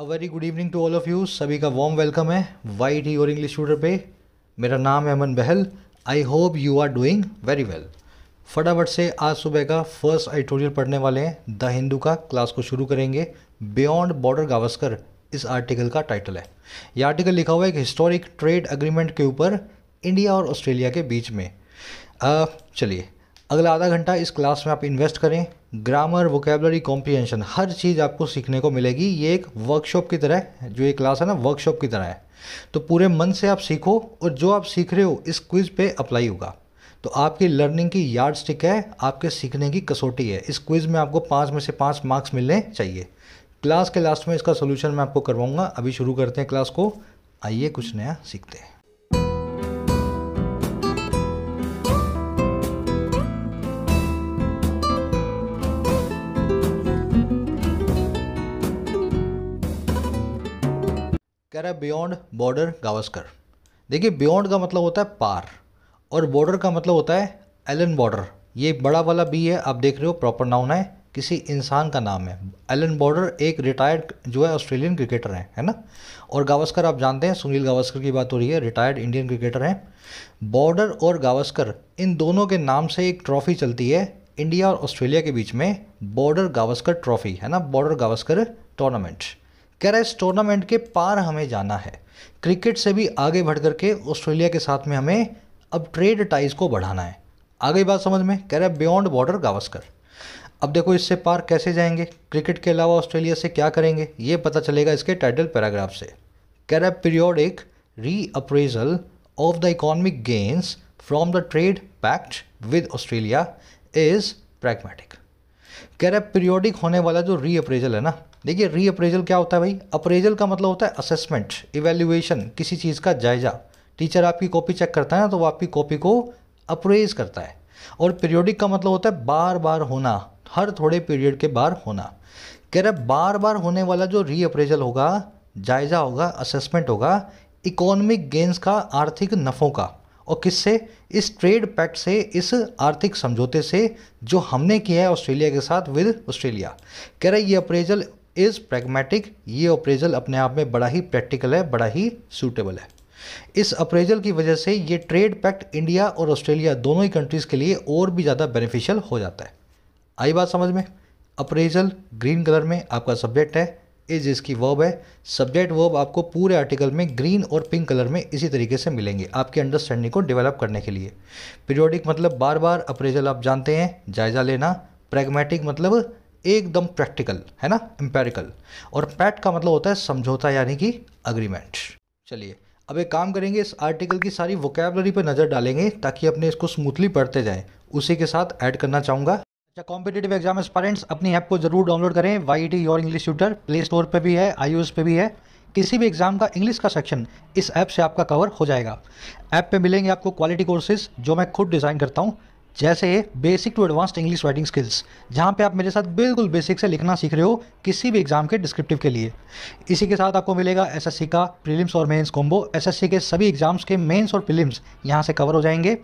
A very good evening to all of you सभी का warm welcome है Y T और इंग्लिश ट्यूटर पे मेरा नाम है Aman Bahl I hope you are doing very well फटाफट से आज सुबह का फर्स्ट एडिटोरियल पढ़ने वाले हैं द हिंदू का क्लास को शुरू करेंगे बियॉन्ड बॉर्डर गावस्कर इस आर्टिकल का टाइटल है यह आर्टिकल लिखा हुआ है एक हिस्टोरिक ट्रेड अग्रीमेंट के ऊपर इंडिया और ऑस्ट्रेलिया के बीच में चलिए अगला आधा घंटा इस क्लास में आप इन्वेस्ट करें ग्रामर वोकेबलरी कॉम्प्रीहेंशन हर चीज़ आपको सीखने को मिलेगी ये एक वर्कशॉप की तरह जो ये क्लास है ना वर्कशॉप की तरह है तो पूरे मन से आप सीखो और जो आप सीख रहे हो इस क्विज़ पे अप्लाई होगा तो आपकी लर्निंग की यार्ड स्टिक है आपके सीखने की कसौटी है इस क्विज़ में आपको पाँच में से पाँच मार्क्स मिलने चाहिए क्लास के लास्ट में इसका सोल्यूशन मैं आपको करवाऊँगा अभी शुरू करते हैं क्लास को आइए कुछ नया सीखते हैं कह रहा है बियॉन्ड बॉर्डर गावस्कर देखिए बियॉन्ड का मतलब होता है पार और बॉर्डर का मतलब होता है एलन बॉर्डर ये बड़ा वाला बी है आप देख रहे हो प्रॉपर नाउन है किसी इंसान का नाम है एलन बॉर्डर एक रिटायर्ड जो है ऑस्ट्रेलियन क्रिकेटर हैं है ना और गावस्कर आप जानते हैं सुनील गावस्कर की बात हो रही है रिटायर्ड इंडियन क्रिकेटर हैं बॉर्डर और गावस्कर इन दोनों के नाम से एक ट्रॉफी चलती है इंडिया और ऑस्ट्रेलिया के बीच में बॉर्डर गावस्कर ट्रॉफी है ना बॉर्डर गावस्कर टूर्नामेंट कह रहा है इस टूर्नामेंट के पार हमें जाना है क्रिकेट से भी आगे बढ़ करके ऑस्ट्रेलिया के साथ में हमें अब ट्रेड टाइज को बढ़ाना है आगे बात समझ में कह रहा है बियॉन्ड बॉर्डर गावस्कर अब देखो इससे पार कैसे जाएंगे क्रिकेट के अलावा ऑस्ट्रेलिया से क्या करेंगे ये पता चलेगा इसके टाइटल पैराग्राफ से कह रहा है periodic reappraisal of the economic gains from the trade pact with Australia is pragmatic कह रहा है पीरियोडिक होने वाला जो री अप्रेजल है ना देखिए री अप्रेजल क्या होता है भाई अप्रेजल का मतलब होता है असेसमेंट इवेल्युएशन किसी चीज़ का जायजा टीचर आपकी कॉपी चेक करता है ना तो वो आपकी कॉपी को अप्रेज करता है और पीरियोडिक का मतलब होता है बार बार होना हर थोड़े पीरियड के बार होना कह रहे बार बार होने वाला जो री अप्रेजल होगा जायजा होगा असेसमेंट होगा इकोनॉमिक गेंस का आर्थिक नफ़ों का और किससे इस ट्रेड पैक्ट से इस आर्थिक समझौते से जो हमने किया है ऑस्ट्रेलिया के साथ विद ऑस्ट्रेलिया कह रहे ये अप्रेजल इज़ प्रैग्मेटिक ये अप्रेजल अपने आप में बड़ा ही प्रैक्टिकल है बड़ा ही सूटेबल है इस अप्रेजल की वजह से ये ट्रेड पैक्ट इंडिया और ऑस्ट्रेलिया दोनों ही कंट्रीज़ के लिए और भी ज़्यादा बेनिफिशियल हो जाता है आई बात समझ में अप्रेजल ग्रीन कलर में आपका सब्जेक्ट है इज इसकी वर्ब है सब्जेक्ट वर्ब आपको पूरे आर्टिकल में ग्रीन और पिंक कलर में इसी तरीके से मिलेंगे आपके अंडरस्टैंडिंग को डेवलप करने के लिए पीरियोडिक मतलब बार बार अप्रेजल आप जानते हैं जायजा लेना प्रैग्मेटिक मतलब एकदम प्रैक्टिकल है ना एम्पेरिकल और पैट का मतलब होता है समझौता यानी कि अग्रीमेंट चलिए अब एक काम करेंगे इस आर्टिकल की सारी वोकेबलरी पर नज़र डालेंगे ताकि अपने इसको स्मूथली पढ़ते जाएं उसी के साथ ऐड करना चाहूँगा अच्छा कॉम्पिटेटिव एग्जाम एस्पायरेंट्स अपनी ऐप को जरूर डाउनलोड करें Y T your English tutor play store पर भी है आई पे भी है किसी भी एग्जाम का इंग्लिश का सेक्शन इस ऐप से आपका कवर हो जाएगा ऐप पे मिलेंगे आपको क्वालिटी कोर्सेज जो मैं खुद डिज़ाइन करता हूँ जैसे basic to advanced English writing skills जहाँ पे आप मेरे साथ बिल्कुल बेसिक से लिखना सीख रहे हो किसी भी एग्जाम के डिस्क्रिप्टिव के लिए इसी के साथ आपको मिलेगा एसएससी का प्रीलिम्स और मेंस कॉम्बो एसएससी के सभी एग्जाम्स के मेंस और प्रीलिम्स यहाँ से कवर हो जाएंगे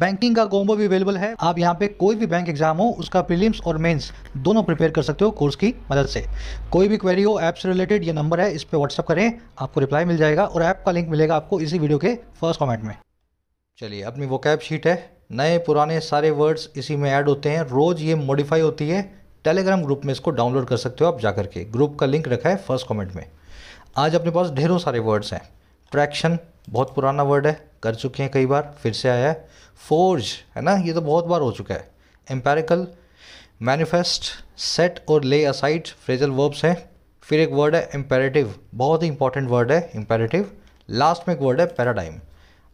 बैंकिंग का कॉम्बो भी अवेलेबल है आप यहाँ पे कोई भी बैंक एग्जाम हो उसका प्रीलिम्स और मेंस दोनों प्रिपेयर कर सकते हो कोर्स की मदद से कोई भी क्वेरी हो ऐप से रिलेटेड ये नंबर है इस पर व्हाट्सअप करें आपको रिप्लाई मिल जाएगा और ऐप का लिंक मिलेगा आपको इसी वीडियो के फर्स्ट कॉमेंट में चलिए अपनी वो कैब शीट है नए पुराने सारे वर्ड्स इसी में ऐड होते हैं रोज़ ये मॉडिफाई होती है टेलीग्राम ग्रुप में इसको डाउनलोड कर सकते हो आप जा करके ग्रुप का लिंक रखा है फर्स्ट कमेंट में आज अपने पास ढेरों सारे वर्ड्स हैं ट्रैक्शन बहुत पुराना वर्ड है कर चुके हैं कई बार फिर से आया है फोर्ज है ना ये तो बहुत बार हो चुका है एम्पेरिकल मैनिफेस्ट सेट और ले असाइड फ्रेजल वर्ब्स हैं फिर एक वर्ड है इम्पेरेटिव बहुत ही इंपॉर्टेंट वर्ड है इम्पेरेटिव लास्ट में एक वर्ड है पैराडाइम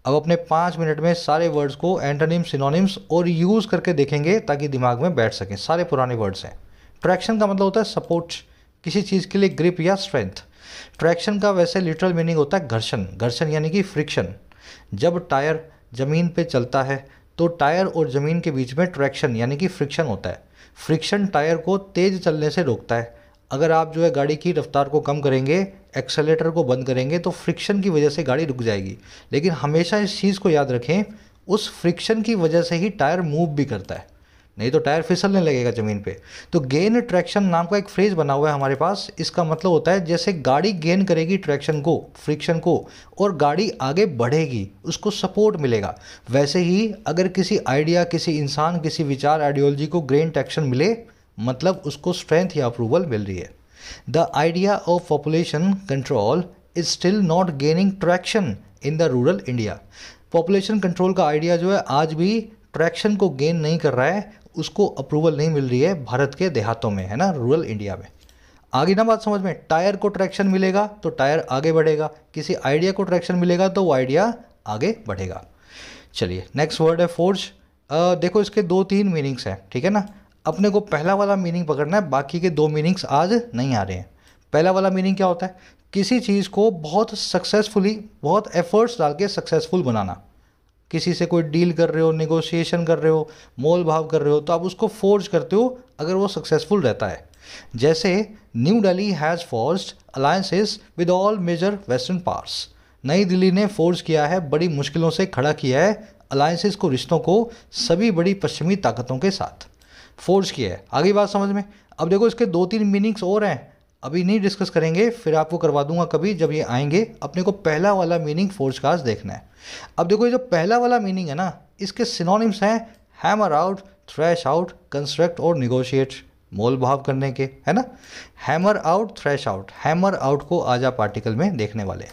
अब अपने पाँच मिनट में सारे वर्ड्स को एंटोनिम सिनोनिम्स और यूज़ करके देखेंगे ताकि दिमाग में बैठ सकें सारे पुराने वर्ड्स हैं ट्रैक्शन का मतलब होता है सपोर्ट किसी चीज़ के लिए ग्रिप या स्ट्रेंथ ट्रैक्शन का वैसे लिटरल मीनिंग होता है घर्षण घर्षण यानी कि फ्रिक्शन जब टायर ज़मीन पे चलता है तो टायर और ज़मीन के बीच में ट्रैक्शन यानी कि फ्रिक्शन होता है फ्रिक्शन टायर को तेज़ चलने से रोकता है अगर आप जो है गाड़ी की रफ्तार को कम करेंगे एक्सेलेटर को बंद करेंगे तो फ्रिक्शन की वजह से गाड़ी रुक जाएगी लेकिन हमेशा इस चीज़ को याद रखें उस फ्रिक्शन की वजह से ही टायर मूव भी करता है नहीं तो टायर फिसलने लगेगा ज़मीन पे तो गेन ट्रैक्शन नाम का एक फ्रेज बना हुआ है हमारे पास इसका मतलब होता है जैसे गाड़ी गेन करेगी ट्रैक्शन को फ्रिक्शन को और गाड़ी आगे बढ़ेगी उसको सपोर्ट मिलेगा वैसे ही अगर किसी आइडिया किसी इंसान किसी विचार आइडियोलॉजी को ग्रेन ट्रैक्शन मिले मतलब उसको स्ट्रेंथ या अप्रूवल मिल रही है the idea of population control is still not gaining traction in the rural India population control का आइडिया जो है आज भी ट्रैक्शन को गेन नहीं कर रहा है उसको अप्रूवल नहीं मिल रही है भारत के देहातों में है ना रूरल इंडिया में आगे ना बात समझ में टायर को ट्रैक्शन मिलेगा तो टायर आगे बढ़ेगा किसी आइडिया को ट्रैक्शन मिलेगा तो वो आइडिया आगे बढ़ेगा चलिए नेक्स्ट वर्ड है फोर्ज देखो इसके दो तीन मीनिंग्स हैं ठीक है ना अपने को पहला वाला मीनिंग पकड़ना है बाकी के दो मीनिंग्स आज नहीं आ रहे हैं पहला वाला मीनिंग क्या होता है किसी चीज़ को बहुत सक्सेसफुली बहुत एफर्ट्स डाल के सक्सेसफुल बनाना किसी से कोई डील कर रहे हो निगोशिएशन कर रहे हो मोल भाव कर रहे हो तो आप उसको फोर्ज करते हो अगर वो सक्सेसफुल रहता है जैसे New Delhi has forced alliances with all major western parts नई दिल्ली ने फोर्ज किया है बड़ी मुश्किलों से खड़ा किया है अलायंसेस को रिश्तों को सभी बड़ी पश्चिमी ताकतों के साथ फोर्स किया है आगे बात समझ में अब देखो इसके दो तीन मीनिंग्स और हैं अभी नहीं डिस्कस करेंगे फिर आपको करवा दूंगा कभी जब ये आएंगे अपने को पहला वाला मीनिंग फोर्स का देखना है अब देखो ये जो पहला वाला मीनिंग है ना इसके सिनोनिम्स हैं hammer out thrash out construct और निगोशिएट मोल भाव करने के है ना hammer out thrash out hammer out को आज आप आर्टिकल में देखने वाले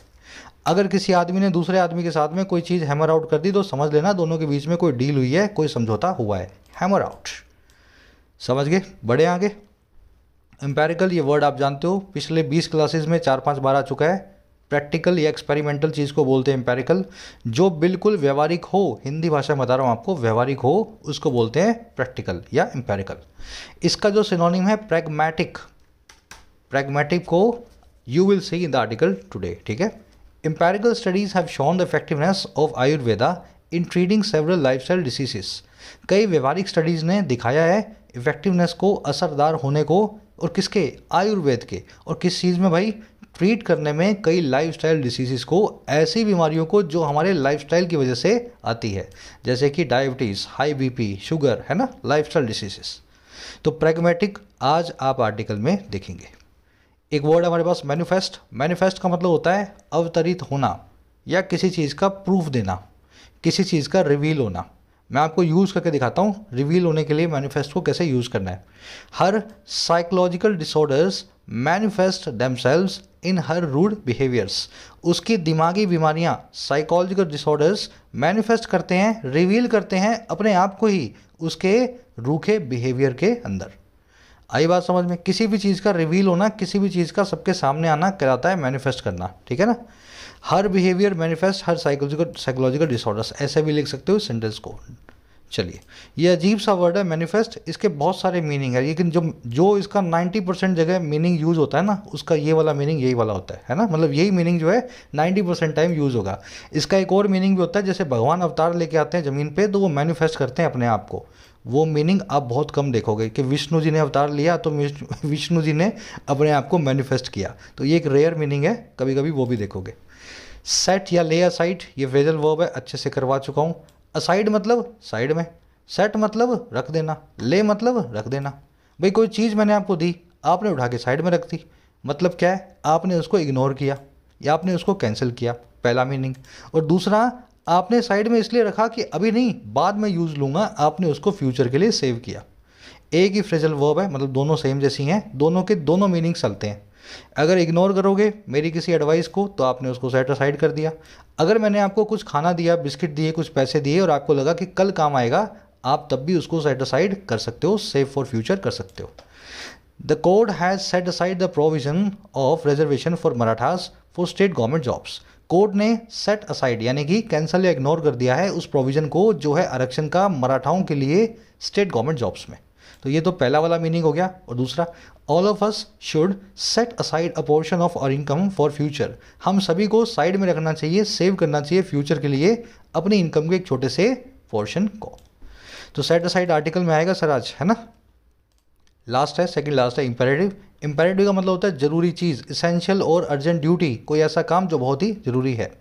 अगर किसी आदमी ने दूसरे आदमी के साथ में कोई चीज़ हैमर आउट कर दी तो समझ लेना दोनों के बीच में कोई डील हुई है कोई समझौता हुआ है हैमर आउट समझ गए बड़े आगे एम्पेरिकल ये वर्ड आप जानते हो पिछले बीस क्लासेस में चार पाँच बार आ चुका है प्रैक्टिकल या एक्सपेरिमेंटल चीज़ को बोलते हैं एम्पेरिकल जो बिल्कुल व्यवहारिक हो हिंदी भाषा में बता रहा हूँ आपको व्यवहारिक हो उसको बोलते हैं प्रैक्टिकल या एम्पेरिकल इसका जो सिनोनिम है प्रैग्मेटिक प्रैग्मेटिक को you will see in the article today ठीक है empirical studies have shown the effectiveness of Ayurveda in treating several lifestyle diseases कई व्यवहारिक स्टडीज़ ने दिखाया है इफेक्टिवनेस को असरदार होने को और किसके आयुर्वेद के और किस चीज़ में भाई ट्रीट करने में कई लाइफस्टाइल डिसीज़ को ऐसी बीमारियों को जो हमारे लाइफस्टाइल की वजह से आती है जैसे कि डायबिटीज़ हाई बीपी शुगर है ना लाइफस्टाइल डिसीजेस तो प्रेगमेटिक आज आप आर्टिकल में देखेंगे एक वर्ड हमारे पास मैनिफेस्ट मैनिफेस्ट का मतलब होता है अवतरित होना या किसी चीज़ का प्रूफ देना किसी चीज़ का रिवील होना मैं आपको यूज़ करके दिखाता हूँ रिवील होने के लिए मैनिफेस्ट को कैसे यूज़ करना है her psychological disorders manifest themselves in her rude behaviours उसकी दिमागी बीमारियाँ साइकोलॉजिकल डिसऑर्डर्स मैनिफेस्ट करते हैं रिवील करते हैं अपने आप को ही उसके रूखे बिहेवियर के अंदर आई बात समझ में किसी भी चीज़ का रिवील होना किसी भी चीज़ का सबके सामने आना कहलाता है मैनिफेस्ट करना ठीक है ना her behaviour manifest her psychological psychological disorders ऐसे भी लिख सकते हो सेंटेंस को चलिए ये अजीब सा वर्ड है मैनिफेस्ट इसके बहुत सारे मीनिंग है लेकिन जो जो इसका 90 परसेंट जगह मीनिंग यूज़ होता है ना उसका ये वाला मीनिंग यही वाला होता है है ना मतलब यही मीनिंग जो है 90 परसेंट टाइम यूज़ होगा इसका एक और मीनिंग भी होता है जैसे भगवान अवतार लेके आते हैं ज़मीन पर तो वो मैनिफेस्ट करते हैं अपने आप को वो मीनिंग आप बहुत कम देखोगे कि विष्णु जी ने अवतार लिया तो विष्णु जी ने अपने आप को मैनिफेस्ट किया तो ये एक रेयर मीनिंग है कभी कभी वो भी देखोगे सेट या ले असाइड ये वेजल वर्ब है अच्छे से करवा चुका हूँ असाइड मतलब साइड में सेट मतलब रख देना ले मतलब रख देना भाई कोई चीज़ मैंने आपको दी आपने उठा के साइड में रख दी मतलब क्या है आपने उसको इग्नोर किया या आपने उसको कैंसिल किया पहला मीनिंग और दूसरा आपने साइड में इसलिए रखा कि अभी नहीं बाद में यूज़ लूँगा आपने उसको फ्यूचर के लिए सेव किया एक ही फ्रेजल वर्ब है मतलब दोनों सेम जैसी हैं दोनों के दोनों मीनिंग चलते हैं अगर इग्नोर करोगे मेरी किसी एडवाइस को तो आपने उसको सेट असाइड कर दिया अगर मैंने आपको कुछ खाना दिया बिस्किट दिए कुछ पैसे दिए और आपको लगा कि कल काम आएगा आप तब भी उसको सेट असाइड कर सकते हो सेव फॉर फ्यूचर कर सकते हो the court has set aside the provision of reservation for Marathas for state government jobs court ने सेट असाइड यानी कि कैंसिल या इग्नोर कर दिया है उस प्रोविज़न को जो है आरक्षण का मराठाओं के लिए स्टेट गवर्नमेंट जॉब्स में तो ये तो पहला वाला मीनिंग हो गया और दूसरा all of us should set aside a portion of our income for future हम सभी को साइड में रखना चाहिए सेव करना चाहिए फ्यूचर के लिए अपनी इनकम के एक छोटे से पोर्शन को तो सेट असाइड आर्टिकल में आएगा सर आज है ना लास्ट है सेकंड लास्ट है इंपेरेटिव इंपेरेटिव का मतलब होता है जरूरी चीज़ इसेंशियल और अर्जेंट ड्यूटी कोई ऐसा काम जो बहुत ही जरूरी है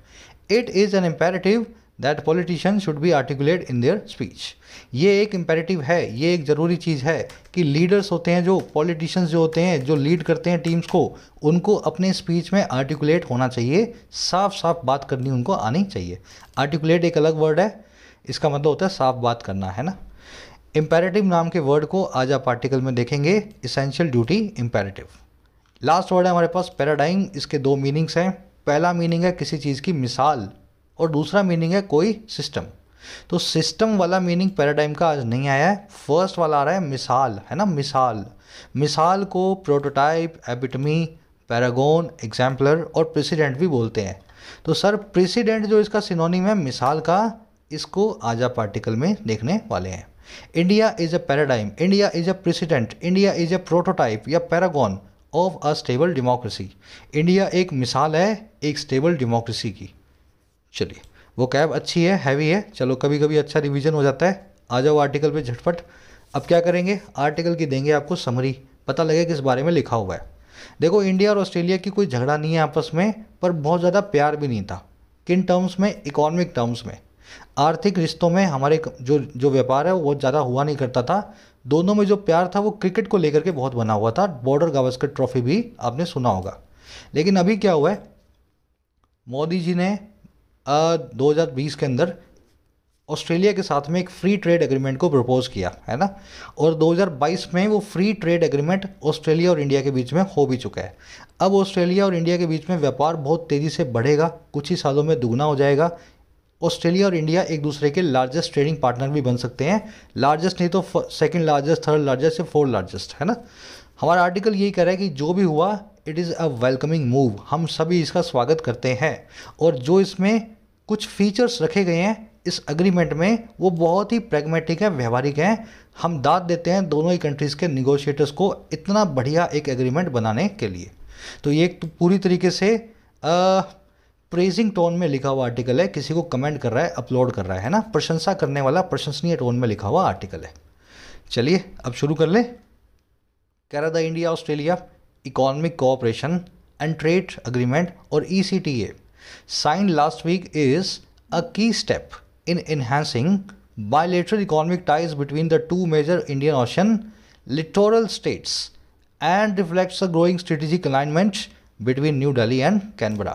it is an imperative that politician should be articulate in their speech ये एक इम्पेरेटिव है ये एक ज़रूरी चीज़ है कि लीडर्स होते हैं जो पॉलिटिशियंस जो होते हैं जो लीड करते हैं टीम्स को उनको अपने स्पीच में आर्टिकुलेट होना चाहिए साफ साफ बात करनी उनको आनी चाहिए आर्टिकुलेट एक अलग वर्ड है इसका मतलब होता है साफ बात करना है ना इम्पेरेटिव नाम के वर्ड को आज आप आर्टिकल में देखेंगे essential duty imperative last word है हमारे पास पैराडाइम इसके दो मीनिंग्स हैं पहला मीनिंग है किसी चीज़ की मिसाल और दूसरा मीनिंग है कोई सिस्टम तो सिस्टम वाला मीनिंग पैराडाइम का आज नहीं आया है फर्स्ट वाला आ रहा है मिसाल है ना मिसाल मिसाल को प्रोटोटाइप एबिटमी पैरागोन एग्जाम्पलर और प्रेसिडेंट भी बोलते हैं तो सर प्रेसिडेंट जो इसका सिनोनिम है मिसाल का इसको आज आप आर्टिकल में देखने वाले हैं India is a paradigm India is a precedent India is a prototype या paragon of a stable democracy India एक मिसाल है एक स्टेबल डेमोक्रेसी की चलिए वो कैब अच्छी है हैवी है चलो कभी कभी अच्छा रिविज़न हो जाता है आ जाओ आर्टिकल पे झटपट अब क्या करेंगे आर्टिकल की देंगे आपको समरी पता लगे किस बारे में लिखा हुआ है देखो इंडिया और ऑस्ट्रेलिया की कोई झगड़ा नहीं है आपस में पर बहुत ज़्यादा प्यार भी नहीं था किन टर्म्स में इकोनॉमिक टर्म्स में आर्थिक रिश्तों में हमारे जो जो व्यापार है वो बहुत ज़्यादा हुआ नहीं करता था दोनों में जो प्यार था वो क्रिकेट को लेकर के बहुत बना हुआ था बॉर्डर गावस्कर ट्रॉफी भी आपने सुना होगा लेकिन अभी क्या हुआ है मोदी जी ने 2020 के अंदर ऑस्ट्रेलिया के साथ में एक फ्री ट्रेड एग्रीमेंट को प्रपोज किया है ना और 2022 में वो फ्री ट्रेड एग्रीमेंट ऑस्ट्रेलिया और इंडिया के बीच में हो भी चुका है अब ऑस्ट्रेलिया और इंडिया के बीच में व्यापार बहुत तेज़ी से बढ़ेगा कुछ ही सालों में दुगना हो जाएगा ऑस्ट्रेलिया और इंडिया एक दूसरे के लार्जेस्ट ट्रेडिंग पार्टनर भी बन सकते हैं लार्जेस्ट नहीं तो सेकेंड लार्जेस्ट थर्ड लार्जेस्ट या फोर्थ लार्जेस्ट है ना हमारा आर्टिकल यही कह रहा है कि जो भी हुआ it is a welcoming move हम सभी इसका स्वागत करते हैं और जो इसमें कुछ फीचर्स रखे गए हैं इस अग्रीमेंट में वो बहुत ही प्रैग्मेटिक है व्यवहारिक है हम दाद देते हैं दोनों ही कंट्रीज़ के निगोशिएटर्स को इतना बढ़िया एक एग्रीमेंट बनाने के लिए तो ये तो पूरी तरीके से आ, प्रेजिंग टोन में लिखा हुआ आर्टिकल है किसी को कमेंट कर रहा है अपलोड कर रहा है ना प्रशंसा करने वाला प्रशंसनीय टोन में लिखा हुआ आर्टिकल है चलिए अब शुरू कर लें कह रहा था India Australia economic cooperation and trade agreement और E C T A signed last week is a key step in enhancing bilateral economic ties between the two major Indian Ocean littoral states and reflects a growing strategic alignment between New Delhi and Canberra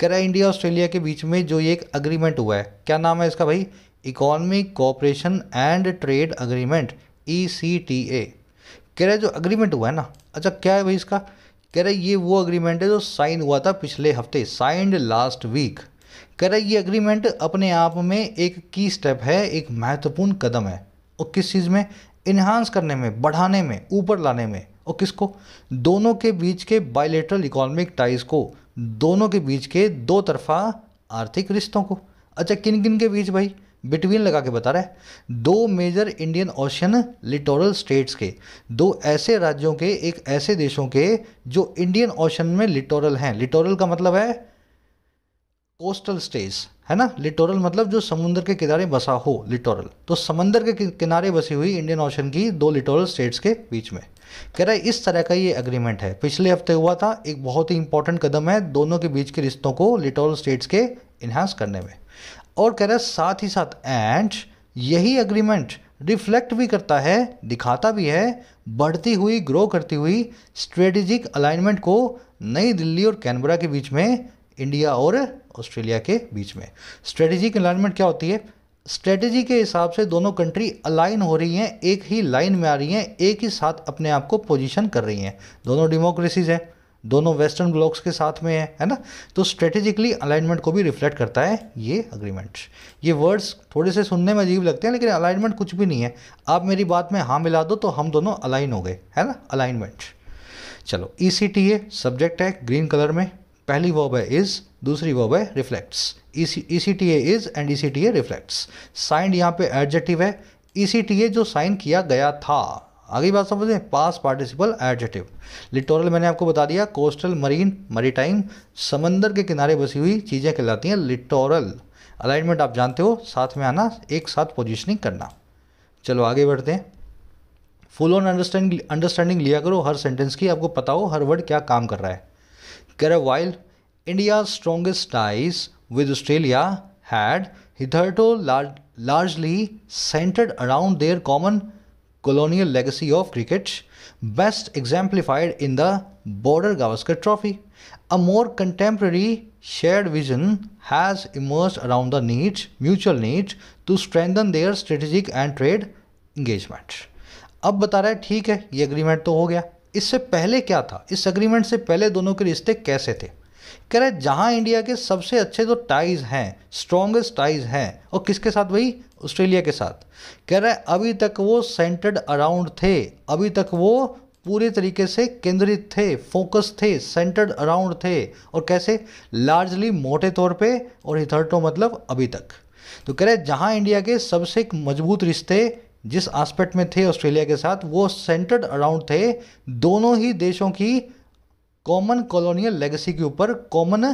कह रहा है India Australia के बीच में जो ये एक agreement हुआ है क्या नाम है इसका भाई economic cooperation and trade agreement E C T A कह रहा है जो अग्रीमेंट हुआ है ना अच्छा क्या है भाई इसका कह रहे ये वो अग्रीमेंट है जो साइन हुआ था पिछले हफ्ते साइंड लास्ट वीक कह रहे ये अग्रीमेंट अपने आप में एक की स्टेप है एक महत्वपूर्ण कदम है और किस चीज़ में इन्हांस करने में बढ़ाने में ऊपर लाने में और किसको दोनों के बीच के बायलेटरल इकोनॉमिक टाइज को दोनों के बीच के दो तरफा आर्थिक रिश्तों को अच्छा किन किन के बीच भाई बिटवीन लगा के बता रहा है दो major Indian ocean littoral states के दो ऐसे राज्यों के एक ऐसे देशों के जो इंडियन ओशन में लिटोरल हैं लिटोरल का मतलब है कोस्टल स्टेट्स है ना लिटोरल मतलब जो समुद्र के किनारे बसा हो लिटोरल तो समुद्र के किनारे बसी हुई इंडियन ओशन की दो लिटोरल स्टेट्स के बीच में कह रहा है इस तरह का ये एग्रीमेंट है पिछले हफ्ते हुआ था एक बहुत ही इंपॉर्टेंट कदम है दोनों के बीच के रिश्तों को लिटोरल स्टेट्स के इन्हांस करने में और कह रहा है साथ ही साथ एंड यही अग्रीमेंट रिफ्लेक्ट भी करता है दिखाता भी है बढ़ती हुई ग्रो करती हुई स्ट्रेटेजिक अलाइनमेंट को नई दिल्ली और कैनबरा के बीच में इंडिया और ऑस्ट्रेलिया के बीच में स्ट्रेटेजिक अलाइनमेंट क्या होती है स्ट्रेटेजी के हिसाब से दोनों कंट्री अलाइन हो रही हैं एक ही लाइन में आ रही हैं एक ही साथ अपने आप को पोजीशन कर रही हैं दोनों डेमोक्रेसीज हैं दोनों वेस्टर्न ब्लॉक्स के साथ में है है ना तो स्ट्रेटेजिकली अलाइनमेंट को भी रिफ्लेक्ट करता है ये अग्रीमेंट ये वर्ड्स थोड़े से सुनने में अजीब लगते हैं लेकिन अलाइनमेंट कुछ भी नहीं है आप मेरी बात में हाँ मिला दो तो हम दोनों अलाइन हो गए है ना अलाइनमेंट चलो E C T A subject है ग्रीन कलर में पहली वर्ब है इज दूसरी वर्ब है reflects E C T A is and E C T A reflects signed यहाँ पे एडजेक्टिव है ई सी टी ए जो साइन किया गया था आगे बात समझें पास पार्टिसिपल एडजेटिव लिटोरल मैंने आपको बता दिया कोस्टल मरीन मरीटाइम समंदर के किनारे बसी हुई चीज़ें कहलाती हैं लिटोरल अलाइनमेंट आप जानते हो साथ में आना एक साथ पोजिशनिंग करना चलो आगे बढ़ते हैं फुल ऑन अंडरस्टैंड अंडरस्टैंडिंग लिया करो हर सेंटेंस की आपको पता हो हर वर्ड क्या काम कर रहा है कह रहे while India strongest ties with Australia had hitherto largely centred around their common colonial legacy of cricket, best exemplified in the Border Gavaskar Trophy. A more contemporary shared vision has emerged around the need, mutual need, to strengthen their strategic and trade engagement. अब बता रहा है ठीक है ये agreement तो हो गया इससे पहले क्या था इस एग्रीमेंट से पहले दोनों के रिश्ते कैसे थे कह रहे जहाँ इंडिया के सबसे अच्छे जो तो टाइज हैं स्ट्रॉन्गेस्ट टाइज हैं और किसके साथ भाई ऑस्ट्रेलिया के साथ कह रहा है अभी तक वो सेंटर्ड अराउंड थे अभी तक वो पूरे तरीके से केंद्रित थे फोकस थे सेंटर्ड अराउंड थे और कैसे लार्जली मोटे तौर पे और हिथर्टो तो मतलब अभी तक तो कह रहे जहां इंडिया के सबसे एक मजबूत रिश्ते जिस आस्पेक्ट में थे ऑस्ट्रेलिया के साथ वो सेंटर्ड अराउंड थे दोनों ही देशों की कॉमन कॉलोनियल लेगेसी के ऊपर कॉमन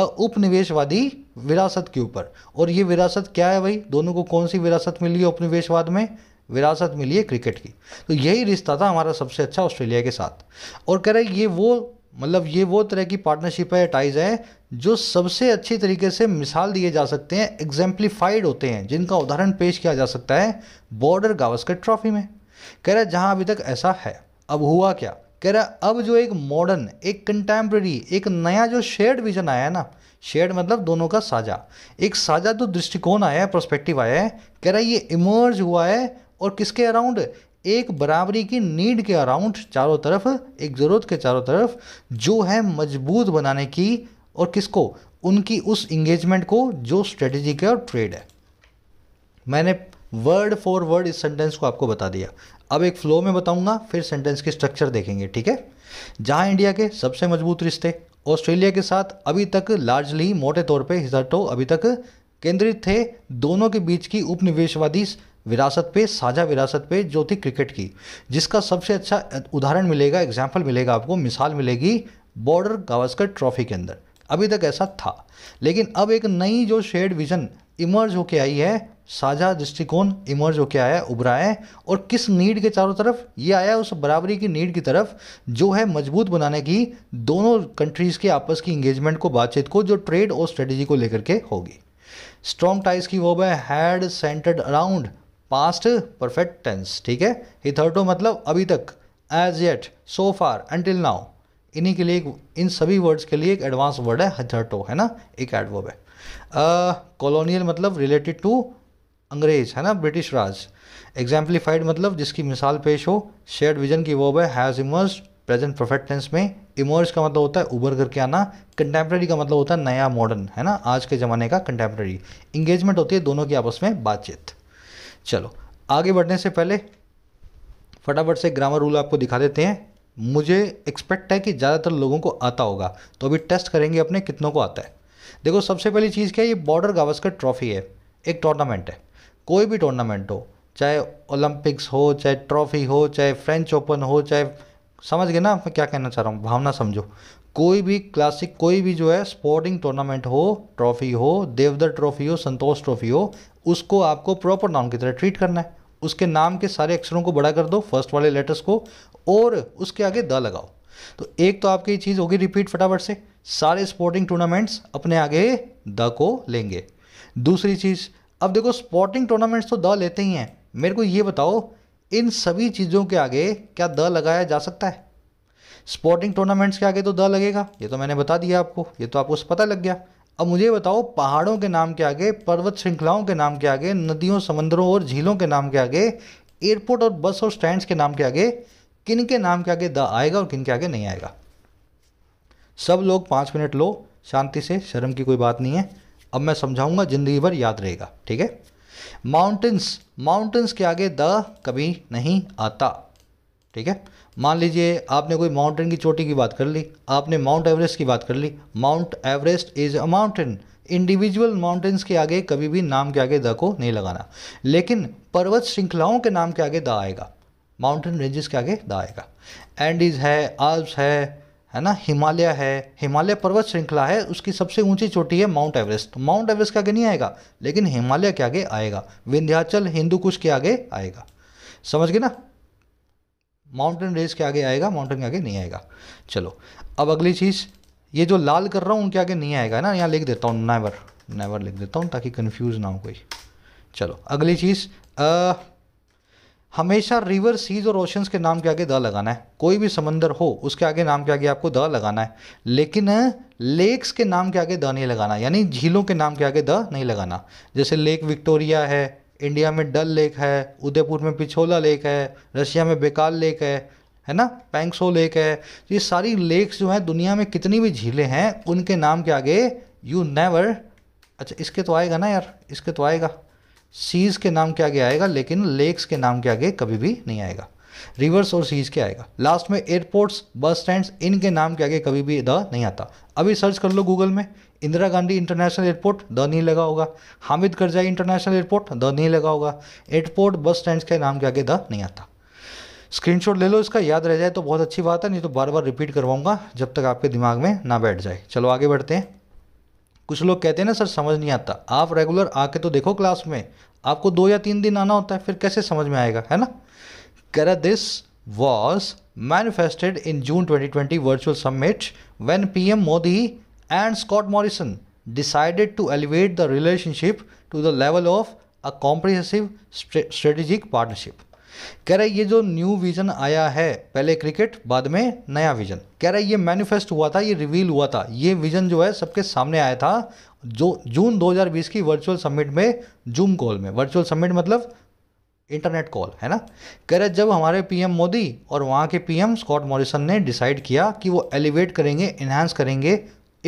उपनिवेशवादी विरासत के ऊपर और ये विरासत क्या है भाई दोनों को कौन सी विरासत मिली है उपनिवेशवाद में विरासत मिली है क्रिकेट की तो यही रिश्ता था हमारा सबसे अच्छा ऑस्ट्रेलिया के साथ और कह रहे ये वो मतलब ये वो तरह की पार्टनरशिप है टाइज है जो सबसे अच्छी तरीके से मिसाल दिए जा सकते हैं एग्जैम्पलीफाइड होते हैं जिनका उदाहरण पेश किया जा सकता है बॉर्डर गावस्कर ट्रॉफी में कह रहा है जहाँ अभी तक ऐसा है अब हुआ क्या कह रहा अब जो एक मॉडर्न एक कंटेम्प्रेरी एक नया जो शेयर्ड विजन आया है ना शेयर्ड मतलब दोनों का साझा एक साझा जो तो दृष्टिकोण आया है प्रोस्पेक्टिव आया है कह रहा ये इमर्ज हुआ है और किसके अराउंड एक बराबरी की नीड के अराउंड चारों तरफ एक ज़रूरत के चारों तरफ जो है मजबूत बनाने की और किसको उनकी उस इंगेजमेंट को जो स्ट्रेटेजिक है और ट्रेड है मैंने वर्ड फॉर वर्ड इस सेंटेंस को आपको बता दिया अब एक फ्लो में बताऊंगा फिर सेंटेंस की स्ट्रक्चर देखेंगे ठीक है जहां इंडिया के सबसे मजबूत रिश्ते ऑस्ट्रेलिया के साथ अभी तक लार्जली मोटे तौर पर हिसाटो अभी तक केंद्रित थे दोनों के बीच की उपनिवेशवादी विरासत पे साझा विरासत पे जो थी क्रिकेट की जिसका सबसे अच्छा उदाहरण मिलेगा एग्जाम्पल मिलेगा आपको मिसाल मिलेगी बॉर्डर गावस्कर ट्रॉफी के अंदर अभी तक ऐसा था लेकिन अब एक नई जो शेड विजन इमर्ज होके आई है साझा दृष्टिकोण इमर्ज होके आया है उभरा है और किस नीड के चारों तरफ ये आया उस बराबरी की नीड की तरफ जो है मजबूत बनाने की दोनों कंट्रीज़ के आपस की इंगेजमेंट को बातचीत को जो ट्रेड और स्ट्रेटजी को लेकर के होगी स्ट्रॉन्ग टाइज की वो है had centred around past perfect tense ठीक है हिथर्टो तो मतलब अभी तक as yet so far until now इन्हीं के लिए एक इन सभी वर्ड्स के लिए एक एडवांस वर्ड है हथर्टो तो, है ना एक एडवर्ब है कॉलोनियल मतलब रिलेटेड टू अंग्रेज है ना ब्रिटिश राज एग्जाम्पलीफाइड मतलब जिसकी मिसाल पेश हो शेयर्ड विजन की वो है has emerge present perfect tense में इमर्ज का मतलब होता है उभर करके आना कंटेम्प्रेरी का मतलब होता है नया मॉडर्न है ना आज के ज़माने का कंटेम्प्रेरी इंगेजमेंट होती है दोनों की आपस में बातचीत चलो आगे बढ़ने से पहले फटाफट से ग्रामर रूल आपको दिखा देते हैं मुझे एक्सपेक्ट है कि ज़्यादातर लोगों को आता होगा तो अभी टेस्ट करेंगे अपने कितनों को आता है देखो सबसे पहली चीज़ क्या है ये बॉर्डर गावस्कर ट्रॉफी है एक टूर्नामेंट है कोई भी टूर्नामेंट हो चाहे ओलंपिक्स हो चाहे ट्रॉफी हो चाहे फ्रेंच ओपन हो चाहे समझ गए ना मैं क्या कहना चाह रहा हूँ भावना समझो कोई भी क्लासिक कोई भी जो है स्पोर्टिंग टूर्नामेंट हो ट्रॉफी हो देवदर ट्रॉफी हो संतोष ट्रॉफी हो उसको आपको प्रॉपर नाम की तरह ट्रीट करना है उसके नाम के सारे अक्षरों को बड़ा कर दो फर्स्ट वाले लेटर्स को और उसके आगे द लगाओ तो एक तो आपकी चीज़ होगी रिपीट फटाफट से सारे स्पोर्टिंग टूर्नामेंट्स अपने आगे द को लेंगे दूसरी चीज़ अब देखो स्पोर्टिंग टूर्नामेंट्स तो द लेते ही हैं मेरे को ये बताओ इन सभी चीज़ों के आगे क्या द लगाया जा सकता है स्पोर्टिंग टूर्नामेंट्स के आगे तो द लगेगा ये तो मैंने बता दिया आपको ये तो आपको पता लग गया अब मुझे बताओ पहाड़ों के नाम के आगे पर्वत श्रृंखलाओं के नाम के आगे नदियों समंदरों और झीलों के नाम के आगे एयरपोर्ट और बस और स्टैंड्स के नाम के आगे किन के नाम के आगे द आएगा और किन के आगे नहीं आएगा सब लोग पाँच मिनट लो शांति से शर्म की कोई बात नहीं है अब मैं समझाऊंगा ज़िंदगी भर याद रहेगा ठीक है माउंटेंस माउंटेंस के आगे द कभी नहीं आता ठीक है मान लीजिए आपने कोई माउंटेन की चोटी की बात कर ली आपने माउंट एवरेस्ट की बात कर ली Mount Everest is a mountain individual mountains के आगे कभी भी नाम के आगे द को नहीं लगाना लेकिन पर्वत श्रृंखलाओं के नाम के आगे द आएगा माउंटेन रेंजेस के आगे द आएगा एंडीज है आल्प्स है है ना हिमालय है हिमालय पर्वत श्रृंखला है उसकी सबसे ऊंची चोटी है माउंट एवरेस्ट तो माउंट एवरेस्ट के आगे नहीं आएगा लेकिन हिमालय के आगे आएगा विंध्याचल हिंदू कुश के आगे आएगा समझ गए ना माउंटेन रेंज के आगे आएगा माउंटेन के आगे नहीं आएगा चलो अब अगली चीज़ ये जो लाल कर रहा हूँ उनके आगे नहीं आएगा ना यहाँ लिख देता हूँ नेवर नेवर लिख देता हूँ ताकि कन्फ्यूज़ ना हो कोई चलो अगली चीज़ हमेशा रिवर सीज और ओशंस के नाम के आगे द लगाना है कोई भी समंदर हो उसके आगे नाम के आगे आपको द लगाना है लेकिन लेक्स के नाम के आगे द नहीं लगाना यानी झीलों के नाम के आगे द नहीं लगाना जैसे लेक विक्टोरिया है इंडिया में डल लेक है उदयपुर में पिछोला लेक है रशिया में बेकाल लेक है है ना पैंगसो लेक है तो ये सारी लेक्स जो हैं दुनिया में कितनी भी झीलें हैं उनके नाम के आगे यू नेवर अच्छा इसके तो आएगा ना यार इसके तो आएगा सीज के नाम के आगे आएगा लेकिन लेक्स के नाम के आगे कभी भी नहीं आएगा रिवर्स और सीज के आएगा लास्ट में एयरपोर्ट्स बस स्टैंड इनके नाम के आगे कभी भी द नहीं आता अभी सर्च कर लो गूगल में Indira Gandhi international airport the नहीं लगा होगा Hamid Karzai international airport the नहीं लगा होगा एयरपोर्ट बस स्टैंड के नाम के आगे द नहीं आता स्क्रीनशॉट ले लो इसका याद रह जाए तो बहुत अच्छी बात है नहीं तो बार बार रिपीट करवाऊंगा जब तक आपके दिमाग में ना बैठ जाए चलो आगे बढ़ते हैं कुछ लोग कहते हैं ना सर समझ नहीं आता आप रेगुलर आके तो देखो क्लास में आपको दो या तीन दिन आना होता है फिर कैसे समझ में आएगा है ना कर this was manifested in June 2020 virtual summit when PM Modi and Scott Morrison decided to elevate the relationship to the level of a comprehensive strategic partnership कह रहा है ये जो न्यू विजन आया है पहले क्रिकेट बाद में नया विजन कह रहा है ये मैनिफेस्ट हुआ था ये रिवील हुआ था ये विजन जो है सबके सामने आया था जो जून 2020 की वर्चुअल समिट में जूम कॉल में वर्चुअल समिट मतलब इंटरनेट कॉल है ना कह रहे जब हमारे पीएम मोदी और वहाँ के पीएम स्कॉट मॉरिसन ने डिसाइड किया कि वो एलिवेट करेंगे इन्हांस करेंगे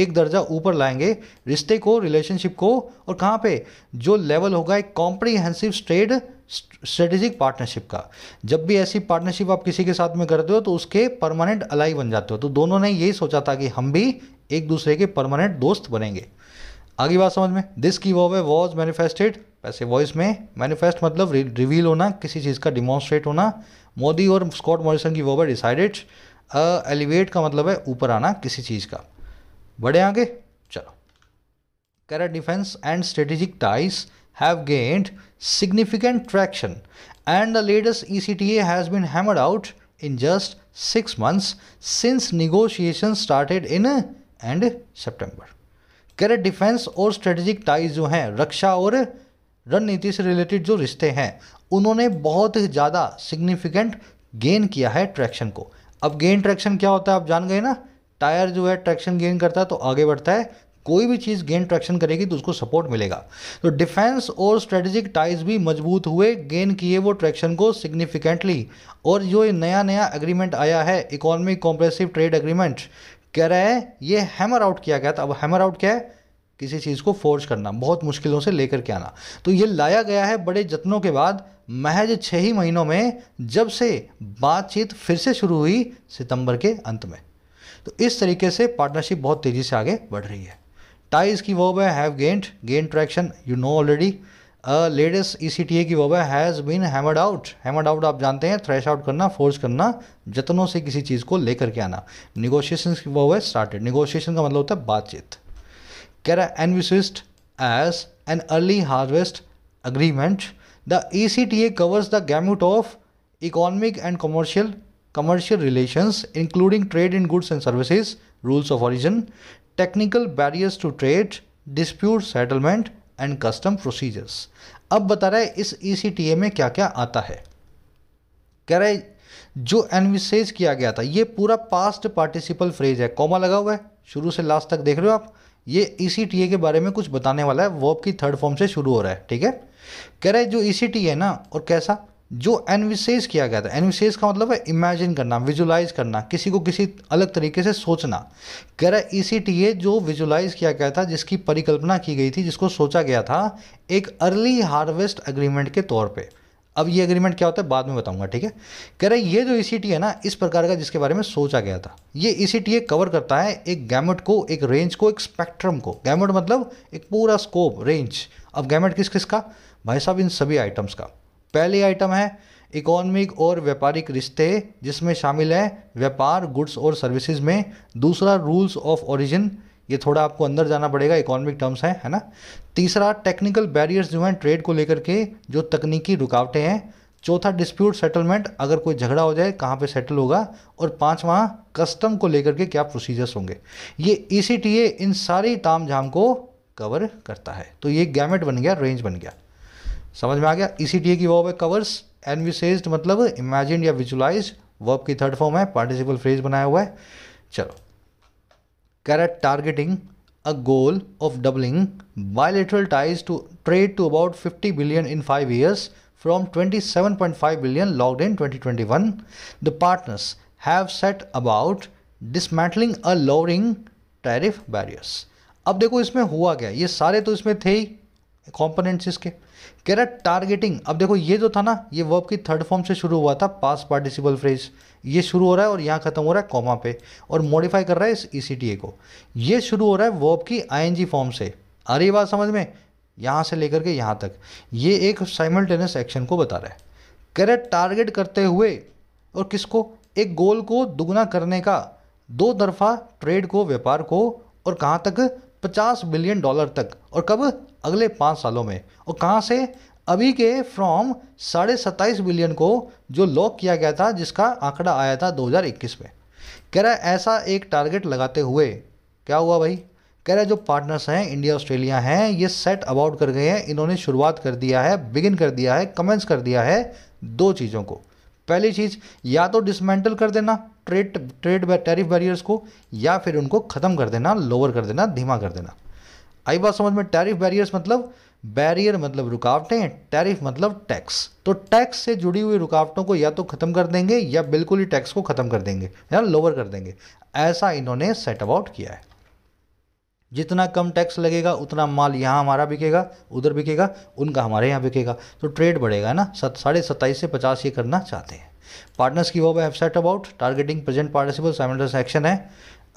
एक दर्जा ऊपर लाएंगे रिश्ते को रिलेशनशिप को और कहाँ पे जो लेवल होगा एक कॉम्प्रीहेंसिव स्टेट स्ट्रेटेजिक पार्टनरशिप का जब भी ऐसी पार्टनरशिप आप किसी के साथ में करते हो तो उसके परमानेंट अलाई बन जाते हो तो दोनों ने यही सोचा था कि हम भी एक दूसरे के परमानेंट दोस्त बनेंगे आगे बात समझ में दिस की वो वॉज मैनिफेस्टेड वैसे वॉइस में मैनिफेस्ट मतलब रिवील होना किसी चीज़ का डिमॉन्स्ट्रेट होना मोदी और स्कॉट मॉरिसन की वो डिसाइडेड एलिवेट का मतलब है ऊपर आना किसी चीज़ का बड़े आगे चलो कैरेट defence and strategic ties have gained significant traction and the latest ECTA has been hammered out in just 6 months since negotiations started in end September. कह रहे डिफेंस और स्ट्रेटेजिक टाइज जो हैं रक्षा और रणनीति से रिलेटेड जो रिश्ते हैं उन्होंने बहुत ज़्यादा सिग्निफिकेंट गेन किया है ट्रैक्शन को अब गेन ट्रैक्शन क्या होता है आप जान गए ना टायर जो है ट्रैक्शन गेन करता है तो आगे बढ़ता है कोई भी चीज़ गेन ट्रैक्शन करेगी तो उसको सपोर्ट मिलेगा तो डिफेंस और स्ट्रेटेजिक टाइज भी मजबूत हुए गेन किए वो ट्रैक्शन को सिग्निफिकेंटली और जो ये नया नया एग्रीमेंट आया है इकोनॉमिक कॉम्प्रेसिव ट्रेड एग्रीमेंट कह रहे हैं ये हैमर आउट किया गया था अब हैमर आउट क्या है किसी चीज़ को फोर्ज करना बहुत मुश्किलों से लेकर के आना तो ये लाया गया है बड़े जत्नों के बाद महज छः ही महीनों में जब से बातचीत फिर से शुरू हुई सितंबर के अंत में तो इस तरीके से पार्टनरशिप बहुत तेज़ी से आगे बढ़ रही है टाइज की वर्ब है have gained gain traction you know already latest E C T A की verb has been hammered out hammered out आप जानते हैं थ्रेश आउट करना फोर्स करना जतनों से किसी चीज़ को लेकर के आना निगोशिएशन की वर्ब है स्टार्टेड निगोशिएशन का मतलब होता है बातचीत है envisaged as an early harvest agreement the E C T A covers the gamut of economic and commercial commercial relations including trade in goods and services rules of origin technical barriers to trade dispute settlement and custom procedures अब बता रहा है इस ई e में क्या क्या आता है कह रहा है जो एनविसेज किया गया था ये पूरा पास्ट पार्टिसिपल फ्रेज है कॉमा लगा हुआ है शुरू से लास्ट तक देख रहे हो आप ये ई e के बारे में कुछ बताने वाला है वर्ब की थर्ड फॉर्म से शुरू हो रहा है ठीक है कह रहे जो ई e है ना और कैसा जो एनविसेज किया गया था एनविशेष का मतलब है इमेजिन करना विजुलाइज करना किसी को किसी अलग तरीके से सोचना कह रहा है ई e जो विजुलाइज किया गया था जिसकी परिकल्पना की गई थी जिसको सोचा गया था एक अर्ली हार्वेस्ट एग्रीमेंट के तौर पर अब ये एग्रीमेंट क्या होता है बाद में बताऊंगा ठीक है कह रहा है ये जो ई e है ना इस प्रकार का जिसके बारे में सोचा गया था ये ई e कवर करता है एक गैमेट को एक रेंज को एक स्पेक्ट्रम को गैमेट मतलब एक पूरा स्कोप रेंज अब गैमेट किस किस का भाई साहब इन सभी आइटम्स का पहली आइटम है इकोनॉमिक और व्यापारिक रिश्ते जिसमें शामिल है व्यापार गुड्स और सर्विसेज में दूसरा रूल्स ऑफ ओरिजिन ये थोड़ा आपको अंदर जाना पड़ेगा इकोनॉमिक टर्म्स है है ना तीसरा टेक्निकल बैरियर्स जो हैं ट्रेड को लेकर के जो तकनीकी रुकावटें हैं चौथा डिस्प्यूट सेटलमेंट अगर कोई झगड़ा हो जाए कहाँ पे सेटल होगा और पांचवा कस्टम को लेकर के क्या प्रोसीजर्स होंगे ये ई e इन सारी ताम झाम को कवर करता है तो ये गैमेट बन गया रेंज बन गया समझ में आ गया इसी e टी की वर्ब है कवर्स एनविसेज मतलब इमेजिन या विजुलाइज वर्ब की थर्ड फॉर्म है पार्टिसिपल फ्रेज बनाया हुआ है चलो कैरेट targeting a goal of doubling bilateral ties to trade to about fifty billion in five years from twenty seven point five billion locked in twenty twenty one the partners have set about dismantling a lowering tariff barriers अब देखो इसमें हुआ क्या ये सारे तो इसमें थे ही कॉम्पोनेंट्स इसके कह रहा है टारगेटिंग अब देखो ये जो था ना ये वर्ब की थर्ड फॉर्म से शुरू हुआ था पास पार्टिसिपल फ्रेज ये शुरू हो रहा है और यहाँ खत्म हो रहा है कॉमा पे और मॉडिफाई कर रहा है इस ई सी टी ए को ये शुरू हो रहा है वर्ब की आई एन जी फॉर्म से आ रही बात समझ में यहाँ से लेकर के यहाँ तक ये एक साइमल्टेनियस एक्शन को बता रहा है कह रहा है टारगेट करते हुए और किसको एक गोल को दुगना करने का दो तरफा ट्रेड को व्यापार को और कहाँ तक पचास बिलियन डॉलर तक और कब अगले पाँच सालों में और कहाँ से अभी के फ्रॉम साढ़े सत्ताईस बिलियन को जो लॉक किया गया था जिसका आंकड़ा आया था 2021 में कह रहा है ऐसा एक टारगेट लगाते हुए क्या हुआ भाई कह रहे जो पार्टनर्स हैं इंडिया ऑस्ट्रेलिया हैं ये सेट अबाउट कर गए हैं इन्होंने शुरुआत कर दिया है बिगिन कर दिया है कमेंस कर दिया है दो चीज़ों को पहली चीज़ या तो डिसमेंटल कर देना ट्रेड ट्रेड टैरिफ बैरियर्स को या फिर उनको ख़त्म कर देना लोअर कर देना धीमा कर देना आई बात समझ में टैरिफ बैरियर्स मतलब बैरियर मतलब रुकावटें टैरिफ मतलब टैक्स तो टैक्स से जुड़ी हुई रुकावटों को या तो ख़त्म कर देंगे या बिल्कुल ही टैक्स को ख़त्म कर देंगे या लोअर कर देंगे ऐसा इन्होंने सेट अबाउट किया है जितना कम टैक्स लगेगा उतना माल यहाँ हमारा बिकेगा उधर बिकेगा उनका हमारे यहाँ बिकेगा तो ट्रेड बढ़ेगा ना सत साढ़े सत्ताईस से पचास ये करना चाहते हैं पार्टनर्स की वो website about targeting present participle simultaneous action है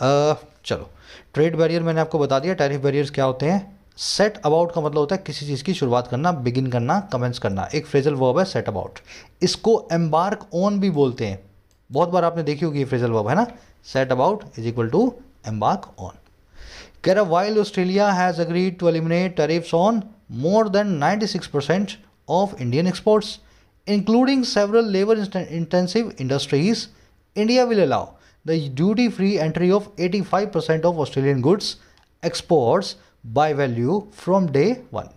uh, चलो ट्रेड बैरियर मैंने आपको बता दिया टैरिफ बैरियर्स क्या होते हैं सेट अबाउट का मतलब होता है किसी चीज़ की शुरुआत करना बिगिन करना कमेंस करना एक फ्रेजल वर्ब है सेट अबाउट इसको एम्बार्क ऑन भी बोलते हैं बहुत बार आपने देखी होगी ये फ्रेजल वर्ब है ना set about is equal to embark on कह रहा while Australia has agreed to eliminate tariffs on more than 96 percent of Indian exports including several labor intensive industries, India will allow the duty free entry of 85% of Australian goods exports by value from day one.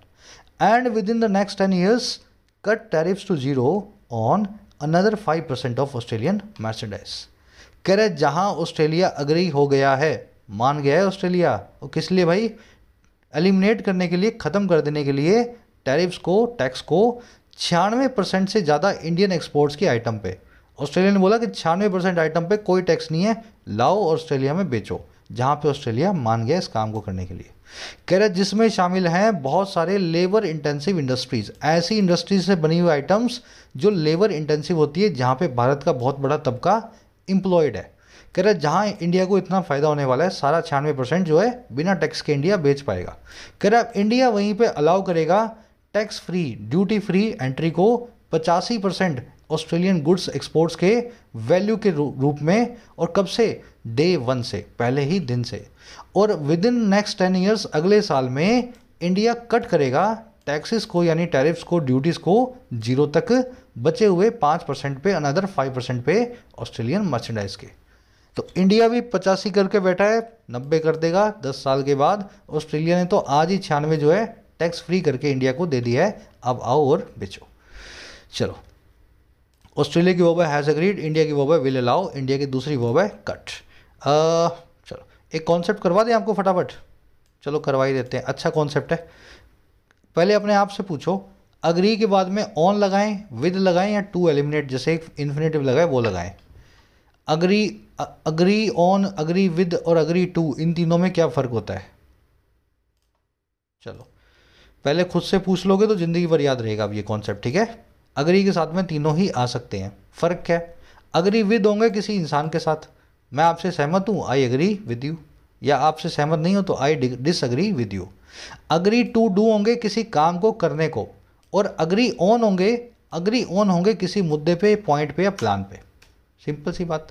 And within the next 10 years, cut tariffs to zero on another 5% of Australian merchandise. कह रहे जहाँ Australia agree हो गया है मान गया है Australia वो किस लिए भाई एलिमिनेट करने के लिए ख़त्म कर देने के लिए टैरिफ्स को टैक्स को छियानवे परसेंट से ज़्यादा इंडियन एक्सपोर्ट्स की आइटम पे ऑस्ट्रेलिया ने बोला कि छियानवे परसेंट आइटम पे कोई टैक्स नहीं है लाओ ऑस्ट्रेलिया में बेचो जहाँ पे ऑस्ट्रेलिया मान गया इस काम को करने के लिए कह रहे जिसमें शामिल हैं बहुत सारे लेबर इंटेंसिव इंडस्ट्रीज़ ऐसी इंडस्ट्रीज से बनी हुई आइटम्स जो लेबर इंटेंसिव होती है जहाँ पे भारत का बहुत बड़ा तबका इंप्लॉयड है कह रहे जहाँ इंडिया को इतना फ़ायदा होने वाला है सारा छियानवे परसेंट जो है बिना टैक्स के इंडिया बेच पाएगा कह रहे इंडिया वहीं पर अलाउ करेगा tax free duty free entry को पचासी परसेंट ऑस्ट्रेलियन गुड्स एक्सपोर्ट्स के वैल्यू के रूप में और कब से डे वन से पहले ही दिन से और within next ten years अगले साल में इंडिया कट करेगा टैक्सेस को यानी टैरिफ्स को ड्यूटीज़ को जीरो तक बचे हुए पाँच परसेंट पे अनदर फाइव परसेंट पे ऑस्ट्रेलियन मर्चेंडाइज के तो इंडिया भी पचासी करके बैठा है नब्बे कर देगा दस साल के बाद ऑस्ट्रेलिया ने तो आज ही छियानवे जो है टैक्स फ्री करके इंडिया को दे दिया है अब आओ और बेचो चलो ऑस्ट्रेलिया की वोबा हैज़ अग्रीड इंडिया की वोबा विल अलाउ इंडिया की दूसरी वोबा कट चलो एक कॉन्सेप्ट करवा दें आपको फटाफट चलो करवा ही देते हैं अच्छा कॉन्सेप्ट है पहले अपने आप से पूछो अग्री के बाद में ऑन लगाएं विद लगाएं या टू एलिमिनेट जैसे एक इन्फिनेटिव लगाए वो लगाएं agree agree on agree with और अग्री टू इन तीनों में क्या फ़र्क होता है चलो पहले खुद से पूछ लोगे तो ज़िंदगी भर याद रहेगा अब ये कॉन्सेप्ट ठीक है अग्री के साथ में तीनों ही आ सकते हैं फ़र्क क्या है अग्री विद होंगे किसी इंसान के साथ मैं आपसे सहमत हूँ आई अग्री विद यू या आपसे सहमत नहीं हो तो I disagree with you agree to do होंगे किसी काम को करने को और अग्री ऑन होंगे अग्री ऑन होंगे किसी मुद्दे पे पॉइंट पे या प्लान पे सिंपल सी बात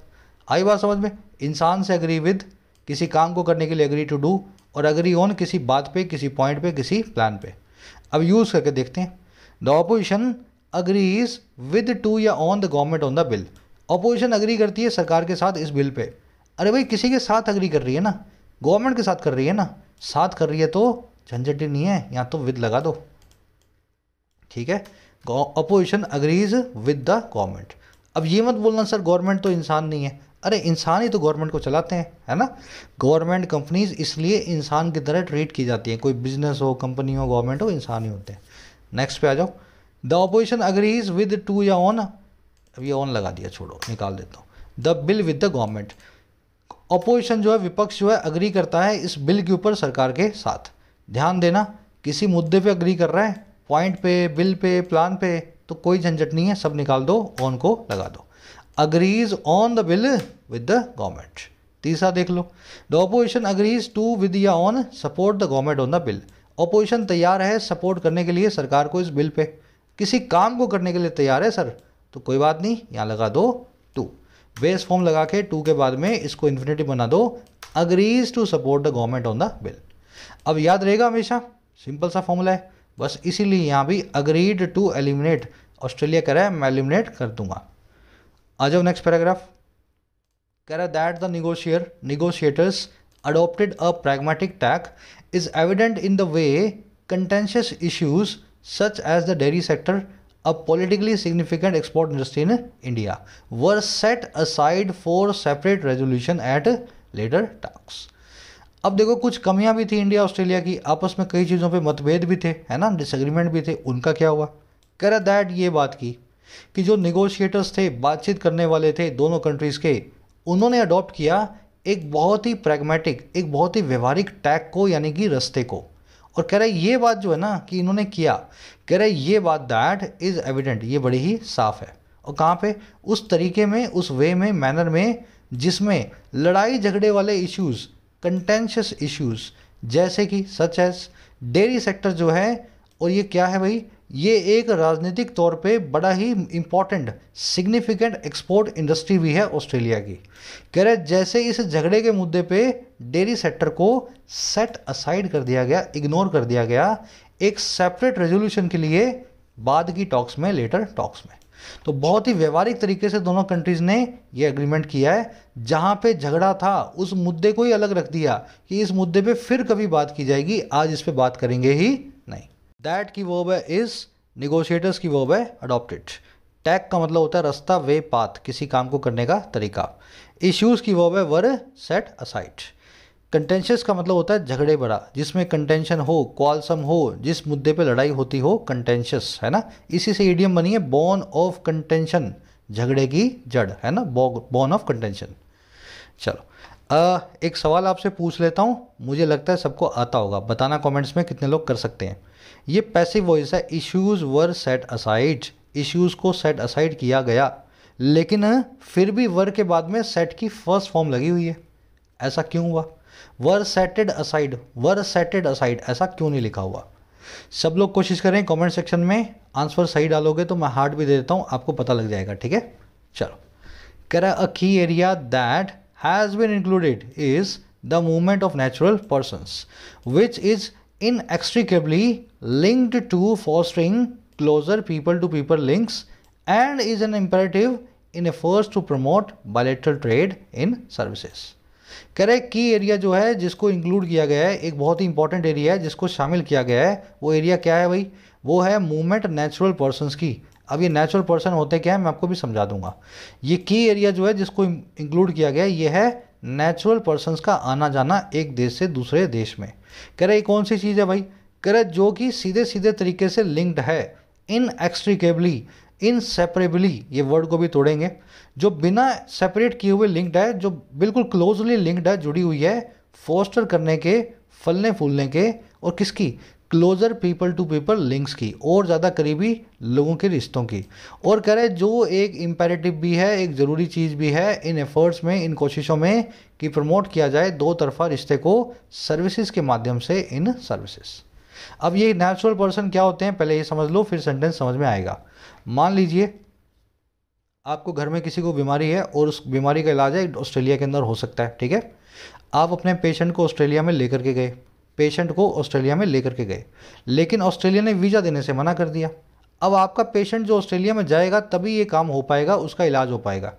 आई बात समझ में इंसान से अग्री विद किसी काम को करने के लिए अग्री टू डू और अग्री ऑन किसी बात पे किसी पॉइंट पे किसी प्लान पे अब यूज़ करके देखते हैं the opposition agrees with to या on the government on the bill opposition agree करती है सरकार के साथ इस बिल पे अरे भाई किसी के साथ अग्री कर रही है ना गवर्नमेंट के साथ कर रही है ना साथ कर रही है तो झंझट ही नहीं है या तो विद लगा दो ठीक है opposition agrees with the government अब ये मत बोलना सर गवर्नमेंट तो इंसान नहीं है अरे इंसान ही तो गवर्नमेंट को चलाते हैं है ना गवर्नमेंट कंपनीज इसलिए इंसान की तरह ट्रीट की जाती है कोई बिजनेस हो कंपनी हो गवर्नमेंट हो इंसान ही होते हैं नेक्स्ट पे आ जाओ the opposition agrees with to या ऑन अब ये ऑन लगा दिया छोड़ो निकाल देता हूँ the bill with the government opposition जो है विपक्ष जो है अग्री करता है इस बिल के ऊपर सरकार के साथ ध्यान देना किसी मुद्दे पे अग्री कर रहा है पॉइंट पे बिल पे प्लान पे तो कोई झंझट नहीं है सब निकाल दो ऑन को लगा दो agrees on the bill with the government तीसरा देख लो the opposition agrees to with या on support the government on the bill opposition तैयार है सपोर्ट करने के लिए सरकार को इस बिल पे किसी काम को करने के लिए तैयार है सर तो कोई बात नहीं यहाँ लगा दो टू बेस फॉर्म लगा के टू के बाद में इसको इन्फिनेटिव बना दो agrees to support the government on the bill अब याद रहेगा हमेशा सिंपल सा फॉर्मूला है बस इसीलिए यहाँ भी अग्रीड टू एलिमिनेट ऑस्ट्रेलिया कह रहा है मैं एलिमिनेट कर दूंगा आ जाओ नेक्स्ट पैराग्राफ कह रहा that the negotiator negotiators adopted a pragmatic tack is evident in the way contentious issues such as the dairy sector a politically significant export industry in India were set aside for separate resolution at later task अब देखो कुछ कमियां भी थी India Australia की आपस में कई चीज़ों पे मतभेद भी थे है ना डिसएग्रीमेंट भी थे उनका क्या हुआ कह रहा दैट ये बात की कि जो निगोशिएटर्स थे बातचीत करने वाले थे दोनों कंट्रीज़ के उन्होंने अडॉप्ट किया एक बहुत ही प्रैग्मेटिक एक बहुत ही व्यवहारिक टैग को यानी कि रस्ते को और कह रहे ये बात जो है ना कि इन्होंने किया कह रहे ये बात दैट इज़ एविडेंट ये बड़ी ही साफ है और कहाँ पे उस तरीके में उस वे में मैनर में जिसमें लड़ाई झगड़े वाले इश्यूज कंटेंशियस इश्यूज जैसे कि सच एज डेयरी सेक्टर जो है और ये क्या है भाई ये एक राजनीतिक तौर पे बड़ा ही इम्पॉर्टेंट सिग्निफिकेंट एक्सपोर्ट इंडस्ट्री भी है ऑस्ट्रेलिया की कह रहे जैसे इस झगड़े के मुद्दे पे डेयरी सेक्टर को सेट असाइड कर दिया गया इग्नोर कर दिया गया एक सेपरेट रेजोल्यूशन के लिए बाद की टॉक्स में लेटर टॉक्स में तो बहुत ही व्यवहारिक तरीके से दोनों कंट्रीज़ ने ये एग्रीमेंट किया है जहाँ पे झगड़ा था उस मुद्दे को ही अलग रख दिया कि इस मुद्दे पे फिर कभी बात की जाएगी आज इस पे बात करेंगे ही दैट की वर्ब है इज निगोशिएटर्स की वर्ब है अडोप्टेड टैग का मतलब होता है रास्ता वे पाथ किसी काम को करने का तरीका इश्यूज़ की वर्ब है वर सेट असाइड कंटेंशियस का मतलब होता है झगड़े बड़ा जिसमें कंटेंशन हो क्वालसम हो जिस मुद्दे पे लड़ाई होती हो कंटेंशियस है ना इसी से ईडियम बनी है बॉर्न ऑफ कंटेंशन झगड़े की जड़ है ना बॉर्न ऑफ कंटेंशन चलो आ, एक सवाल आपसे पूछ लेता हूँ मुझे लगता है सबको आता होगा बताना कमेंट्स में कितने लोग कर सकते हैं ये पैसिव वॉइस है issues were set aside issues को सेट असाइड किया गया लेकिन फिर भी वर के बाद में सेट की फर्स्ट फॉर्म लगी हुई है ऐसा क्यों हुआ were setted aside were setted aside ऐसा क्यों नहीं लिखा हुआ सब लोग कोशिश करें कमेंट सेक्शन में आंसर सही डालोगे तो मैं हार्ट भी दे देता हूं आपको पता लग जाएगा ठीक है चलो कह रहा a key area that has been included is the movement of natural person which is inextricably linked to fostering closer people to people links and is an imperative in efforts to promote bilateral trade in services रहे की area जो है जिसको include किया गया है एक बहुत ही इंपॉर्टेंट एरिया है जिसको शामिल किया गया है वो एरिया क्या है भाई वो है मूवमेंट नेचुरल पर्सनस की अब ये नेचुरल पर्सन होते क्या है मैं आपको भी समझा दूंगा ये की एरिया जो है जिसको इंक्लूड किया गया है ये है नेचुरल पर्सनस का आना जाना एक देश से दूसरे देश में कह रहे कौन सी चीज़ है भाई कह रहे जो कि सीधे सीधे तरीके से लिंक्ड है इन एक्सट्रिकेबली इन सेपरेबली ये वर्ड को भी तोड़ेंगे जो बिना सेपरेट किए हुए लिंक्ड है जो बिल्कुल क्लोजली लिंक्ड है जुड़ी हुई है फोस्टर करने के फलने फूलने के और किसकी closer people to people links की और ज़्यादा करीबी लोगों के रिश्तों की और कह रहे जो एक इम्पेरेटिव भी है एक ज़रूरी चीज़ भी है इन एफर्ट्स में इन कोशिशों में कि प्रमोट किया जाए दो तरफा रिश्ते को सर्विसेज के माध्यम से इन सर्विसेज अब ये नेचुरल पर्सन क्या होते हैं पहले ये समझ लो फिर सेंटेंस समझ में आएगा मान लीजिए आपको घर में किसी को बीमारी है और उस बीमारी का इलाज है ऑस्ट्रेलिया के अंदर हो सकता है ठीक है आप अपने पेशेंट को ऑस्ट्रेलिया में लेकर के गए पेशेंट को ऑस्ट्रेलिया में लेकर के गए लेकिन ऑस्ट्रेलिया ने वीज़ा देने से मना कर दिया अब आपका पेशेंट जो ऑस्ट्रेलिया में जाएगा तभी ये काम हो पाएगा उसका इलाज हो पाएगा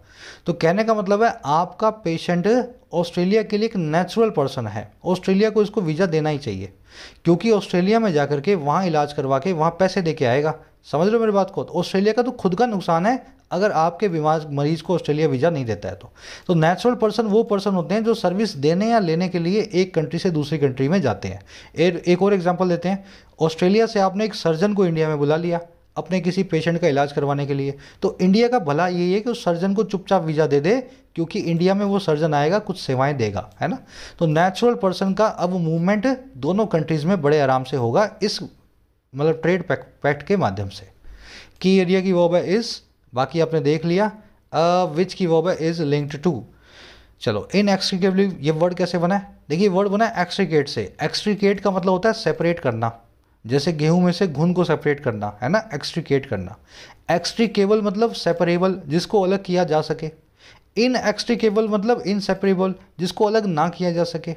तो कहने का मतलब है आपका पेशेंट ऑस्ट्रेलिया के लिए एक नेचुरल पर्सन है ऑस्ट्रेलिया को इसको वीज़ा देना ही चाहिए क्योंकि ऑस्ट्रेलिया में जा के वहाँ इलाज करवा के वहाँ पैसे दे के आएगा समझ रहे हो मेरी बात को तो ऑस्ट्रेलिया का तो खुद का नुकसान है अगर आपके बीमार मरीज को ऑस्ट्रेलिया वीज़ा नहीं देता है तो तो नेचुरल पर्सन वो पर्सन होते हैं जो सर्विस देने या लेने के लिए एक कंट्री से दूसरी कंट्री में जाते हैं ए, एक और एग्जाम्पल देते हैं ऑस्ट्रेलिया से आपने एक सर्जन को इंडिया में बुला लिया अपने किसी पेशेंट का इलाज करवाने के लिए तो इंडिया का भला यही है कि उस सर्जन को चुपचाप वीज़ा दे दे क्योंकि इंडिया में वो सर्जन आएगा कुछ सेवाएं देगा है ना तो नेचुरल पर्सन का अब मूवमेंट दोनों कंट्रीज़ में बड़े आराम से होगा इस मतलब ट्रेड पैक्ट के माध्यम से की एरिया की वॉब इज़ बाकी आपने देख लिया विच की वर्ब इज लिंक्ड टू चलो इन एक्सट्रिकेटली ये वर्ड कैसे बना है देखिए वर्ड बना है एक्सट्रिकेट से एक्सट्रिकेट का मतलब होता है सेपरेट करना जैसे गेहूं में से घुन को सेपरेट करना है ना एक्सट्रिकेट करना एक्सट्रिकेबल मतलब सेपरेबल जिसको अलग किया जा सके इन एक्सट्रिकेबल मतलब इनसेपरेबल जिसको अलग ना किया जा सके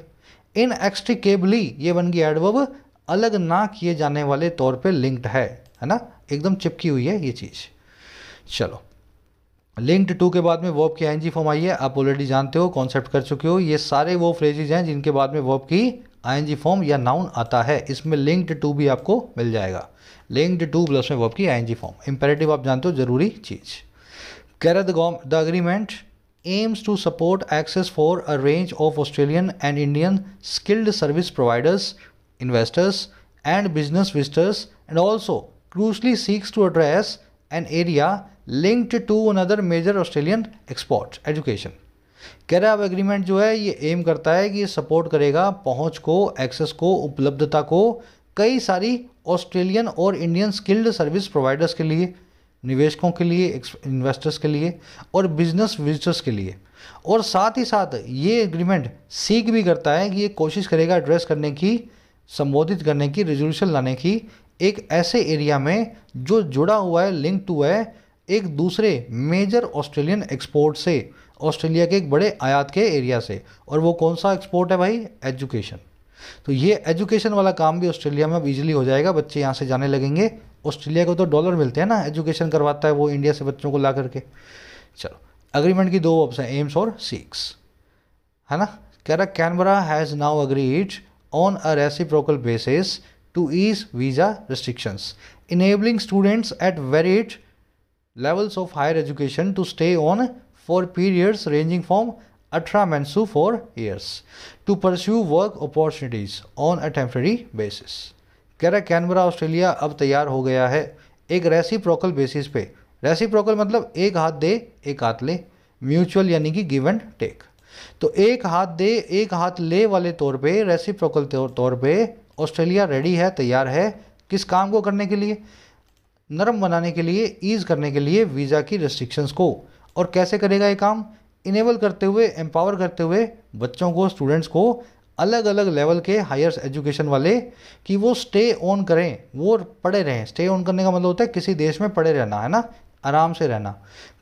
इन एक्सट्रिकेबली ये बन गया एडवर्ब अलग ना किए जाने वाले तौर पे लिंक्ड है है ना एकदम चिपकी हुई है ये चीज़ चलो लिंक्ड टू के बाद में वर्ब की आई फॉर्म आई है आप ऑलरेडी जानते हो कॉन्सेप्ट कर चुके हो ये सारे वो फ्रेजेज हैं जिनके बाद में वर्ब की आई फॉर्म या नाउन आता है इसमें लिंक्ड टू भी आपको मिल जाएगा लिंक्ड टू प्लस में वर्ब की आई फॉर्म इंपेरेटिव आप जानते हो जरूरी चीज़ कैरा the the agreement aims to support access for a range of Australian and Indian skilled service providers investors and business visitors, and also crucially seeks to address area linked to another major Australian export education कह रहे अब agreement जो है ये M करता है कि ये सपोर्ट करेगा पहुंच को एक्सेस को उपलब्धता को कई सारी ऑस्ट्रेलियन और इंडियन स्किल्ड सर्विस प्रोवाइडर्स के लिए निवेशकों के लिए इन्वेस्टर्स के लिए और बिजनेस विजिटर्स के लिए और साथ ही साथ ये एग्रीमेंट सीख भी करता है कि ये कोशिश करेगा एड्रेस करने की संबोधित करने की रेजोल्यूशन लाने की एक ऐसे एरिया में जो जुड़ा हुआ है लिंक टू है एक दूसरे मेजर ऑस्ट्रेलियन एक्सपोर्ट से ऑस्ट्रेलिया के एक बड़े आयात के एरिया से और वो कौन सा एक्सपोर्ट है भाई एजुकेशन तो ये एजुकेशन वाला काम भी ऑस्ट्रेलिया में अब ईजिली हो जाएगा बच्चे यहाँ से जाने लगेंगे ऑस्ट्रेलिया को तो डॉलर मिलते हैं ना एजुकेशन करवाता है वो इंडिया से बच्चों को ला करके चलो अग्रीमेंट की दो ऑप्शन एम्स और सिक्स है ना कह रहा Canberra has now agreed on a reciprocal basis to ease visa restrictions, enabling students at varied levels of higher education to stay on for periods ranging from 18 months to 4 years to pursue work opportunities on a temporary basis. कह रहा Canberra Australia अब तैयार हो गया है एक reciprocal basis पे reciprocal मतलब एक हाथ दे एक हाथ ले म्यूचुअल यानी कि गिव एंड टेक तो एक हाथ दे एक हाथ ले वाले तौर पे रेसिप्रोकल तौर पे ऑस्ट्रेलिया रेडी है तैयार है किस काम को करने के लिए नरम बनाने के लिए ईज़ करने के लिए वीज़ा की रेस्ट्रिक्शंस को और कैसे करेगा ये काम इनेबल करते हुए एम्पावर करते हुए बच्चों को स्टूडेंट्स को अलग अलग लेवल के हायर एजुकेशन वाले कि वो स्टे ऑन करें वो पढ़े रहें स्टे ऑन करने का मतलब होता है किसी देश में पढ़े रहना है ना आराम से रहना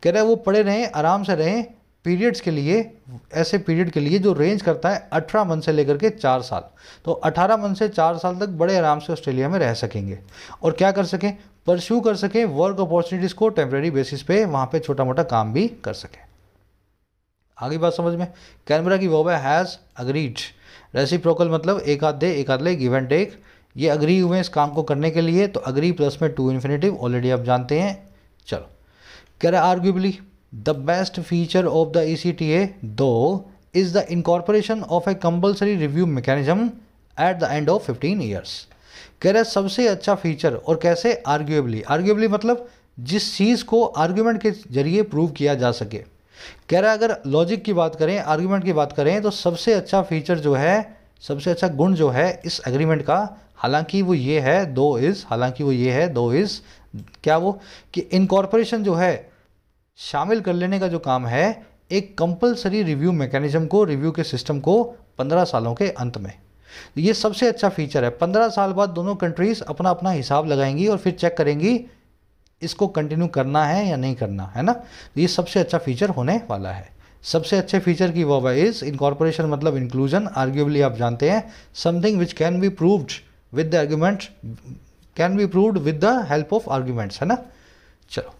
कह रहे वो पढ़े रहें आराम से रहें पीरियड्स के लिए ऐसे पीरियड के लिए जो रेंज करता है अठारह मंथ से लेकर के चार साल तो अठारह मंथ से चार साल तक बड़े आराम से ऑस्ट्रेलिया में रह सकेंगे और क्या कर सकें परस्यू कर सकें वर्क अपॉर्चुनिटीज़ को टेम्प्रेरी बेसिस पे वहाँ पे छोटा मोटा काम भी कर सकें आगे बात समझ में कैनबरा की वोबा हैज़ अग्रीड रेसिप्रोकल मतलब एक आध दे एक आध ले गिव एंड टेक ये अग्री हुए इस काम को करने के लिए तो अग्री प्लस में टू इन्फिनेटिव ऑलरेडी आप जानते हैं चलो कह रहे arguably the best feature of the E C T A दो is the incorporation of a compulsory review mechanism at the end of fifteen years कह रहे सबसे अच्छा फीचर और कैसे आर्ग्यूएबली आर्ग्यूएबली मतलब जिस चीज़ को आर्ग्यूमेंट के जरिए प्रूव किया जा सके कह रहा है अगर लॉजिक की बात करें आर्ग्यूमेंट की बात करें तो सबसे अच्छा फीचर जो है सबसे अच्छा गुण जो है इस एग्रीमेंट का हालांकि वो ये है दो इज़ हालांकि वो ये है दो इज़ क्या वो कि इनकॉर्पोरेशन जो है शामिल कर लेने का जो काम है एक कंपलसरी रिव्यू मैकेनिज्म को रिव्यू के सिस्टम को पंद्रह सालों के अंत में तो ये सबसे अच्छा फीचर है पंद्रह साल बाद दोनों कंट्रीज़ अपना अपना हिसाब लगाएंगी और फिर चेक करेंगी इसको कंटिन्यू करना है या नहीं करना है ना तो ये सबसे अच्छा फीचर होने वाला है सबसे अच्छे फीचर की वो इज इनकॉर्पोरेशन मतलब इंक्लूजन आर्ग्यूबली आप जानते हैं something which can be proved with the argument can be proved with the help of arguments है ना चलो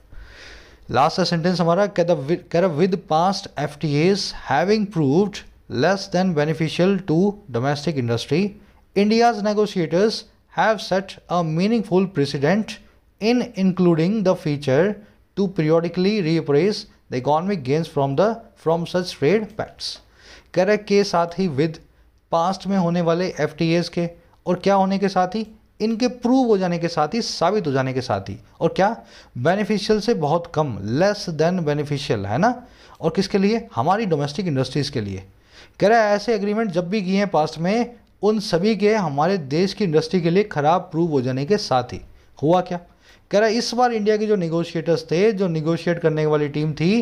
लास्ट सेंटेंस हमारा कैर with past F T S having proved less than beneficial to domestic industry India's negotiators have set a meaningful precedent in including the feature to periodically reappraise the economic gains from the from such trade pacts correct के साथ ही with past में होने वाले F T S के और क्या होने के साथ ही इनके प्रूव हो जाने के साथ ही साबित हो जाने के साथ ही और क्या बेनिफिशियल से बहुत कम लेस देन बेनिफिशियल है ना और किसके लिए हमारी डोमेस्टिक इंडस्ट्रीज़ के लिए कह रहा है ऐसे एग्रीमेंट जब भी किए हैं पास्ट में उन सभी के हमारे देश की इंडस्ट्री के लिए खराब प्रूव हो जाने के साथ ही हुआ क्या कह रहा है इस बार इंडिया के जो निगोशिएटर्स थे जो निगोशिएट करने वाली टीम थी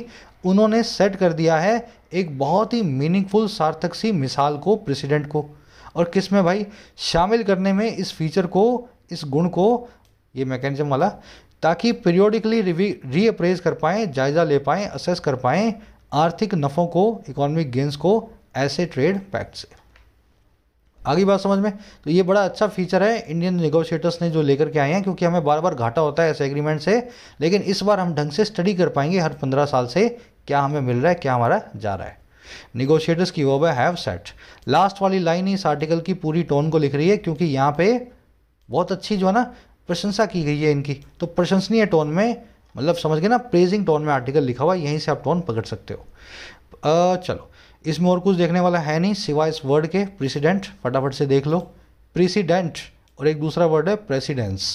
उन्होंने सेट कर दिया है एक बहुत ही मीनिंगफुल सार्थक सी मिसाल को प्रेसिडेंट को और किस में भाई शामिल करने में इस फीचर को इस गुण को ये मैकेनिज्म वाला ताकि पीरियोडिकली रीअप्रेज कर पाएँ जायज़ा ले पाएँ असेस कर पाएँ आर्थिक नफ़ों को इकोनॉमिक गेंस को ऐसे ट्रेड पैक्ट से आगे बात समझ में तो ये बड़ा अच्छा फीचर है इंडियन निगोशिएटर्स ने जो लेकर के आए हैं क्योंकि हमें बार बार घाटा होता है ऐसे एग्रीमेंट से लेकिन इस बार हम ढंग से स्टडी कर पाएंगे हर पंद्रह साल से क्या हमें मिल रहा है क्या हमारा जा रहा है निगोशिएटर्स की वर्ब है हैव सेट लास्ट वाली लाइन इस आर्टिकल की पूरी टोन को लिख रही है क्योंकि यहाँ पे बहुत अच्छी जो है ना प्रशंसा की गई है इनकी तो प्रशंसनीय टोन में मतलब समझ गए ना प्रेजिंग टोन में आर्टिकल लिखा हुआ यहीं से आप टोन पकड़ सकते हो आ, चलो इसमें और कुछ देखने वाला है नहीं सिवाय इस वर्ड के प्रेसिडेंट फटाफट से देख लो प्रेसिडेंट और एक दूसरा वर्ड है प्रेसिडेंस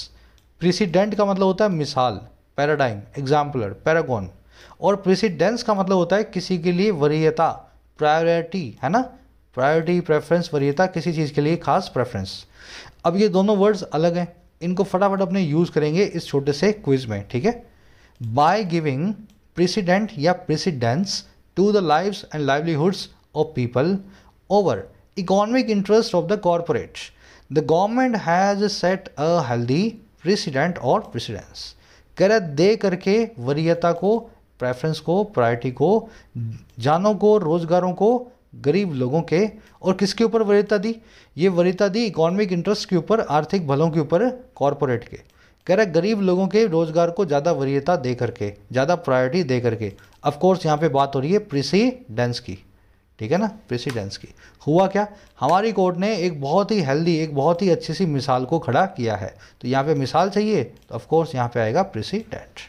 प्रेसिडेंट का मतलब होता है मिसाल पैराडाइम एग्जाम्पलर पैरागॉन और प्रेसिडेंस का मतलब होता है किसी के लिए वरीयता प्रायोरिटी है ना प्रायोरिटी प्रेफरेंस वरीयता किसी चीज़ के लिए खास प्रेफरेंस अब ये दोनों वर्ड्स अलग हैं इनको फटाफट अपने यूज़ करेंगे इस छोटे से क्विज में ठीक है बाय गिविंग प्रेसिडेंट या precedence to the lives and livelihoods of people over economic interest of the corporate the government has set a healthy precedent और प्रेसिडेंस कह दे करके वरीयता को प्रेफरेंस को प्रायोरिटी को जानों को रोजगारों को गरीब लोगों के और किसके ऊपर वरीयता दी ये वरीयता दी इकोनॉमिक इंटरेस्ट के ऊपर आर्थिक भलों के ऊपर कॉरपोरेट के कह रहा है गरीब लोगों के रोजगार को ज़्यादा वरीयता दे करके ज़्यादा प्रायोरिटी दे करके अफकोर्स यहाँ पे बात हो रही है प्रेसिडेंस की ठीक है ना प्रेसिडेंस की हुआ क्या हमारी कोर्ट ने एक बहुत ही हेल्दी एक बहुत ही अच्छी सी मिसाल को खड़ा किया है तो यहाँ पे मिसाल चाहिए तो ऑफकोर्स यहाँ पे आएगा प्रेसिडेंट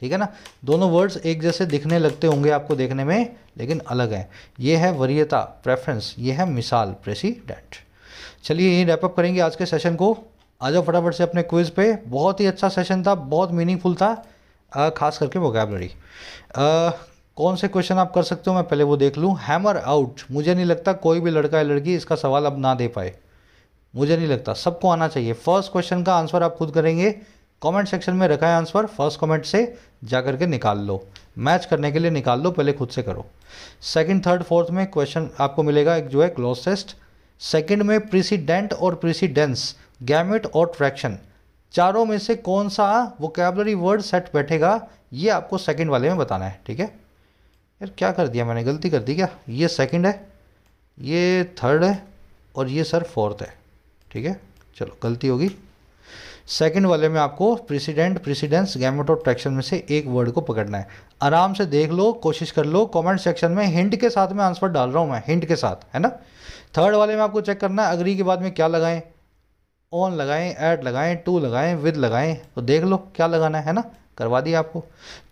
ठीक है ना दोनों वर्ड्स एक जैसे दिखने लगते होंगे आपको देखने में लेकिन अलग है ये है वरीयता प्रेफरेंस ये है मिसाल प्रेसिडेंट चलिए यही रैपअप करेंगे आज के सेशन को आ जाओ फटाफट से अपने क्विज़ पे बहुत ही अच्छा सेशन था बहुत मीनिंगफुल था आ, खास करके वोकेबलरी कौन से क्वेश्चन आप कर सकते हो मैं पहले वो देख लूँ हैमर आउट मुझे नहीं लगता कोई भी लड़का या लड़की इसका सवाल अब ना दे पाए मुझे नहीं लगता सबको आना चाहिए फर्स्ट क्वेश्चन का आंसर आप खुद करेंगे कमेंट सेक्शन में रखा है आंसर फर्स्ट कमेंट से जा करके निकाल लो मैच करने के लिए निकाल लो पहले खुद से करो सेकंड थर्ड फोर्थ में क्वेश्चन आपको मिलेगा एक जो है क्लोज टेस्ट सेकेंड में प्रिसीडेंट और प्रिसीडेंस गैमेट और ट्रैक्शन चारों में से कौन सा वोकेबलरी वर्ड सेट बैठेगा ये आपको सेकंड वाले में बताना है ठीक है यार क्या कर दिया मैंने गलती कर दी क्या ये सेकंड है ये थर्ड है और ये सर फोर्थ है ठीक है चलो गलती होगी सेकंड वाले में आपको प्रेसिडेंट प्रेसिडेंस ट्रैक्शन में से एक वर्ड को पकड़ना है आराम से देख लो कोशिश कर लो कमेंट सेक्शन में हिंट के साथ में आंसर डाल रहा हूँ मैं हिंट के साथ है ना थर्ड वाले में आपको चेक करना है अग्री के बाद में क्या लगाएं ऑन लगाएं ऐड लगाएं टू लगाएं विद लगाएं तो देख लो क्या लगाना है ना करवा दिया आपको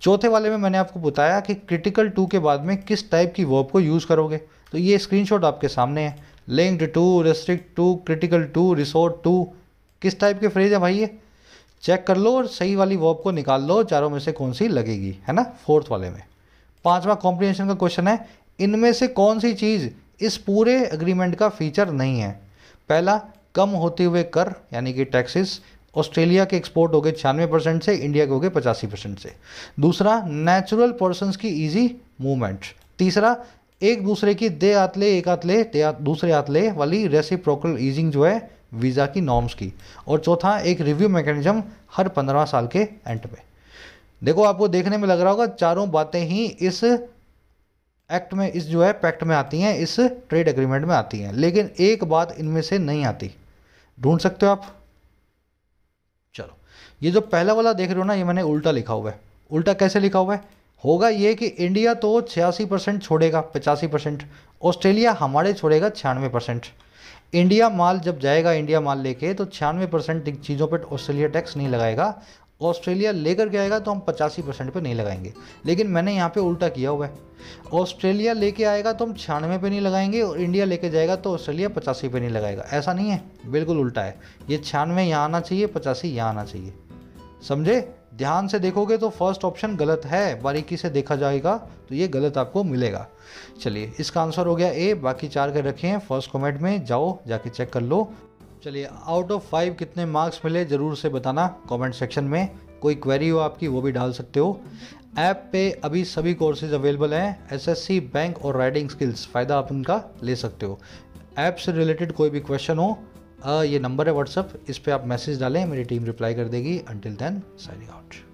चौथे वाले में मैंने आपको बताया कि क्रिटिकल टू के बाद में किस टाइप की वर्ब को यूज़ करोगे तो ये स्क्रीनशॉट आपके सामने है linked to restrict to critical to resort to किस टाइप के फ्रेज है भाई ये चेक कर लो और सही वाली वर्ब को निकाल लो चारों में से कौन सी लगेगी है ना फोर्थ वाले में पांचवा कॉम्प्रीहेंशन का क्वेश्चन है इनमें से कौन सी चीज़ इस पूरे अग्रीमेंट का फीचर नहीं है पहला कम होते हुए कर यानी कि टैक्सेस ऑस्ट्रेलिया के एक्सपोर्ट हो गए छियानवे परसेंट से इंडिया के हो गए पचासी परसेंट से दूसरा नेचुरल पर्सन की ईजी मूवमेंट तीसरा एक दूसरे की दे आतले एक आतले दे दूसरे आतले वाली रेसिप्रोकल ईजिंग जो है वीज़ा की नॉर्म्स की और चौथा एक रिव्यू मैकेनिज्म हर पंद्रह साल के एंड में देखो आपको देखने में लग रहा होगा चारों बातें ही इस एक्ट में इस जो है पैक्ट में आती हैं इस ट्रेड एग्रीमेंट में आती हैं लेकिन एक बात इनमें से नहीं आती ढूंढ सकते हो आप चलो ये जो पहला वाला देख रहे हो ना ये मैंने उल्टा लिखा हुआ है उल्टा कैसे लिखा हुआ है होगा ये कि इंडिया तो छियासी परसेंट छोड़ेगा पचासी परसेंट ऑस्ट्रेलिया हमारे छोड़ेगा छियानवे परसेंट इंडिया माल जब जाएगा इंडिया माल लेके तो छियानवे परसेंट चीज़ों पर ऑस्ट्रेलिया टैक्स नहीं लगाएगा ऑस्ट्रेलिया लेकर के आएगा तो हम पचासी परसेंट पर नहीं लगाएंगे लेकिन मैंने यहाँ पे उल्टा किया हुआ है ऑस्ट्रेलिया लेके आएगा तो हम छियानवे पे नहीं लगाएंगे और इंडिया लेके जाएगा तो ऑस्ट्रेलिया पचासी पे नहीं लगाएगा ऐसा नहीं है बिल्कुल उल्टा है ये छियानवे यहाँ आना चाहिए पचासी यहाँ आना चाहिए समझे ध्यान से देखोगे तो फर्स्ट ऑप्शन गलत है बारीकी से देखा जाएगा तो ये गलत आपको मिलेगा चलिए इसका आंसर हो गया ए बाकी चार के रखे हैं फर्स्ट कमेंट में जाओ जाके चेक कर लो चलिए आउट ऑफ फाइव कितने मार्क्स मिले ज़रूर से बताना कमेंट सेक्शन में कोई क्वेरी हो आपकी वो भी डाल सकते हो ऐप पे अभी सभी कोर्सेज अवेलेबल हैं एसएससी बैंक और राइडिंग स्किल्स फ़ायदा आप उनका ले सकते हो ऐप से रिलेटेड कोई भी क्वेश्चन हो ये नंबर है व्हाट्सअप इस पर आप मैसेज डालें मेरी टीम रिप्लाई कर देगी अंटिल देन साइनिंग आउट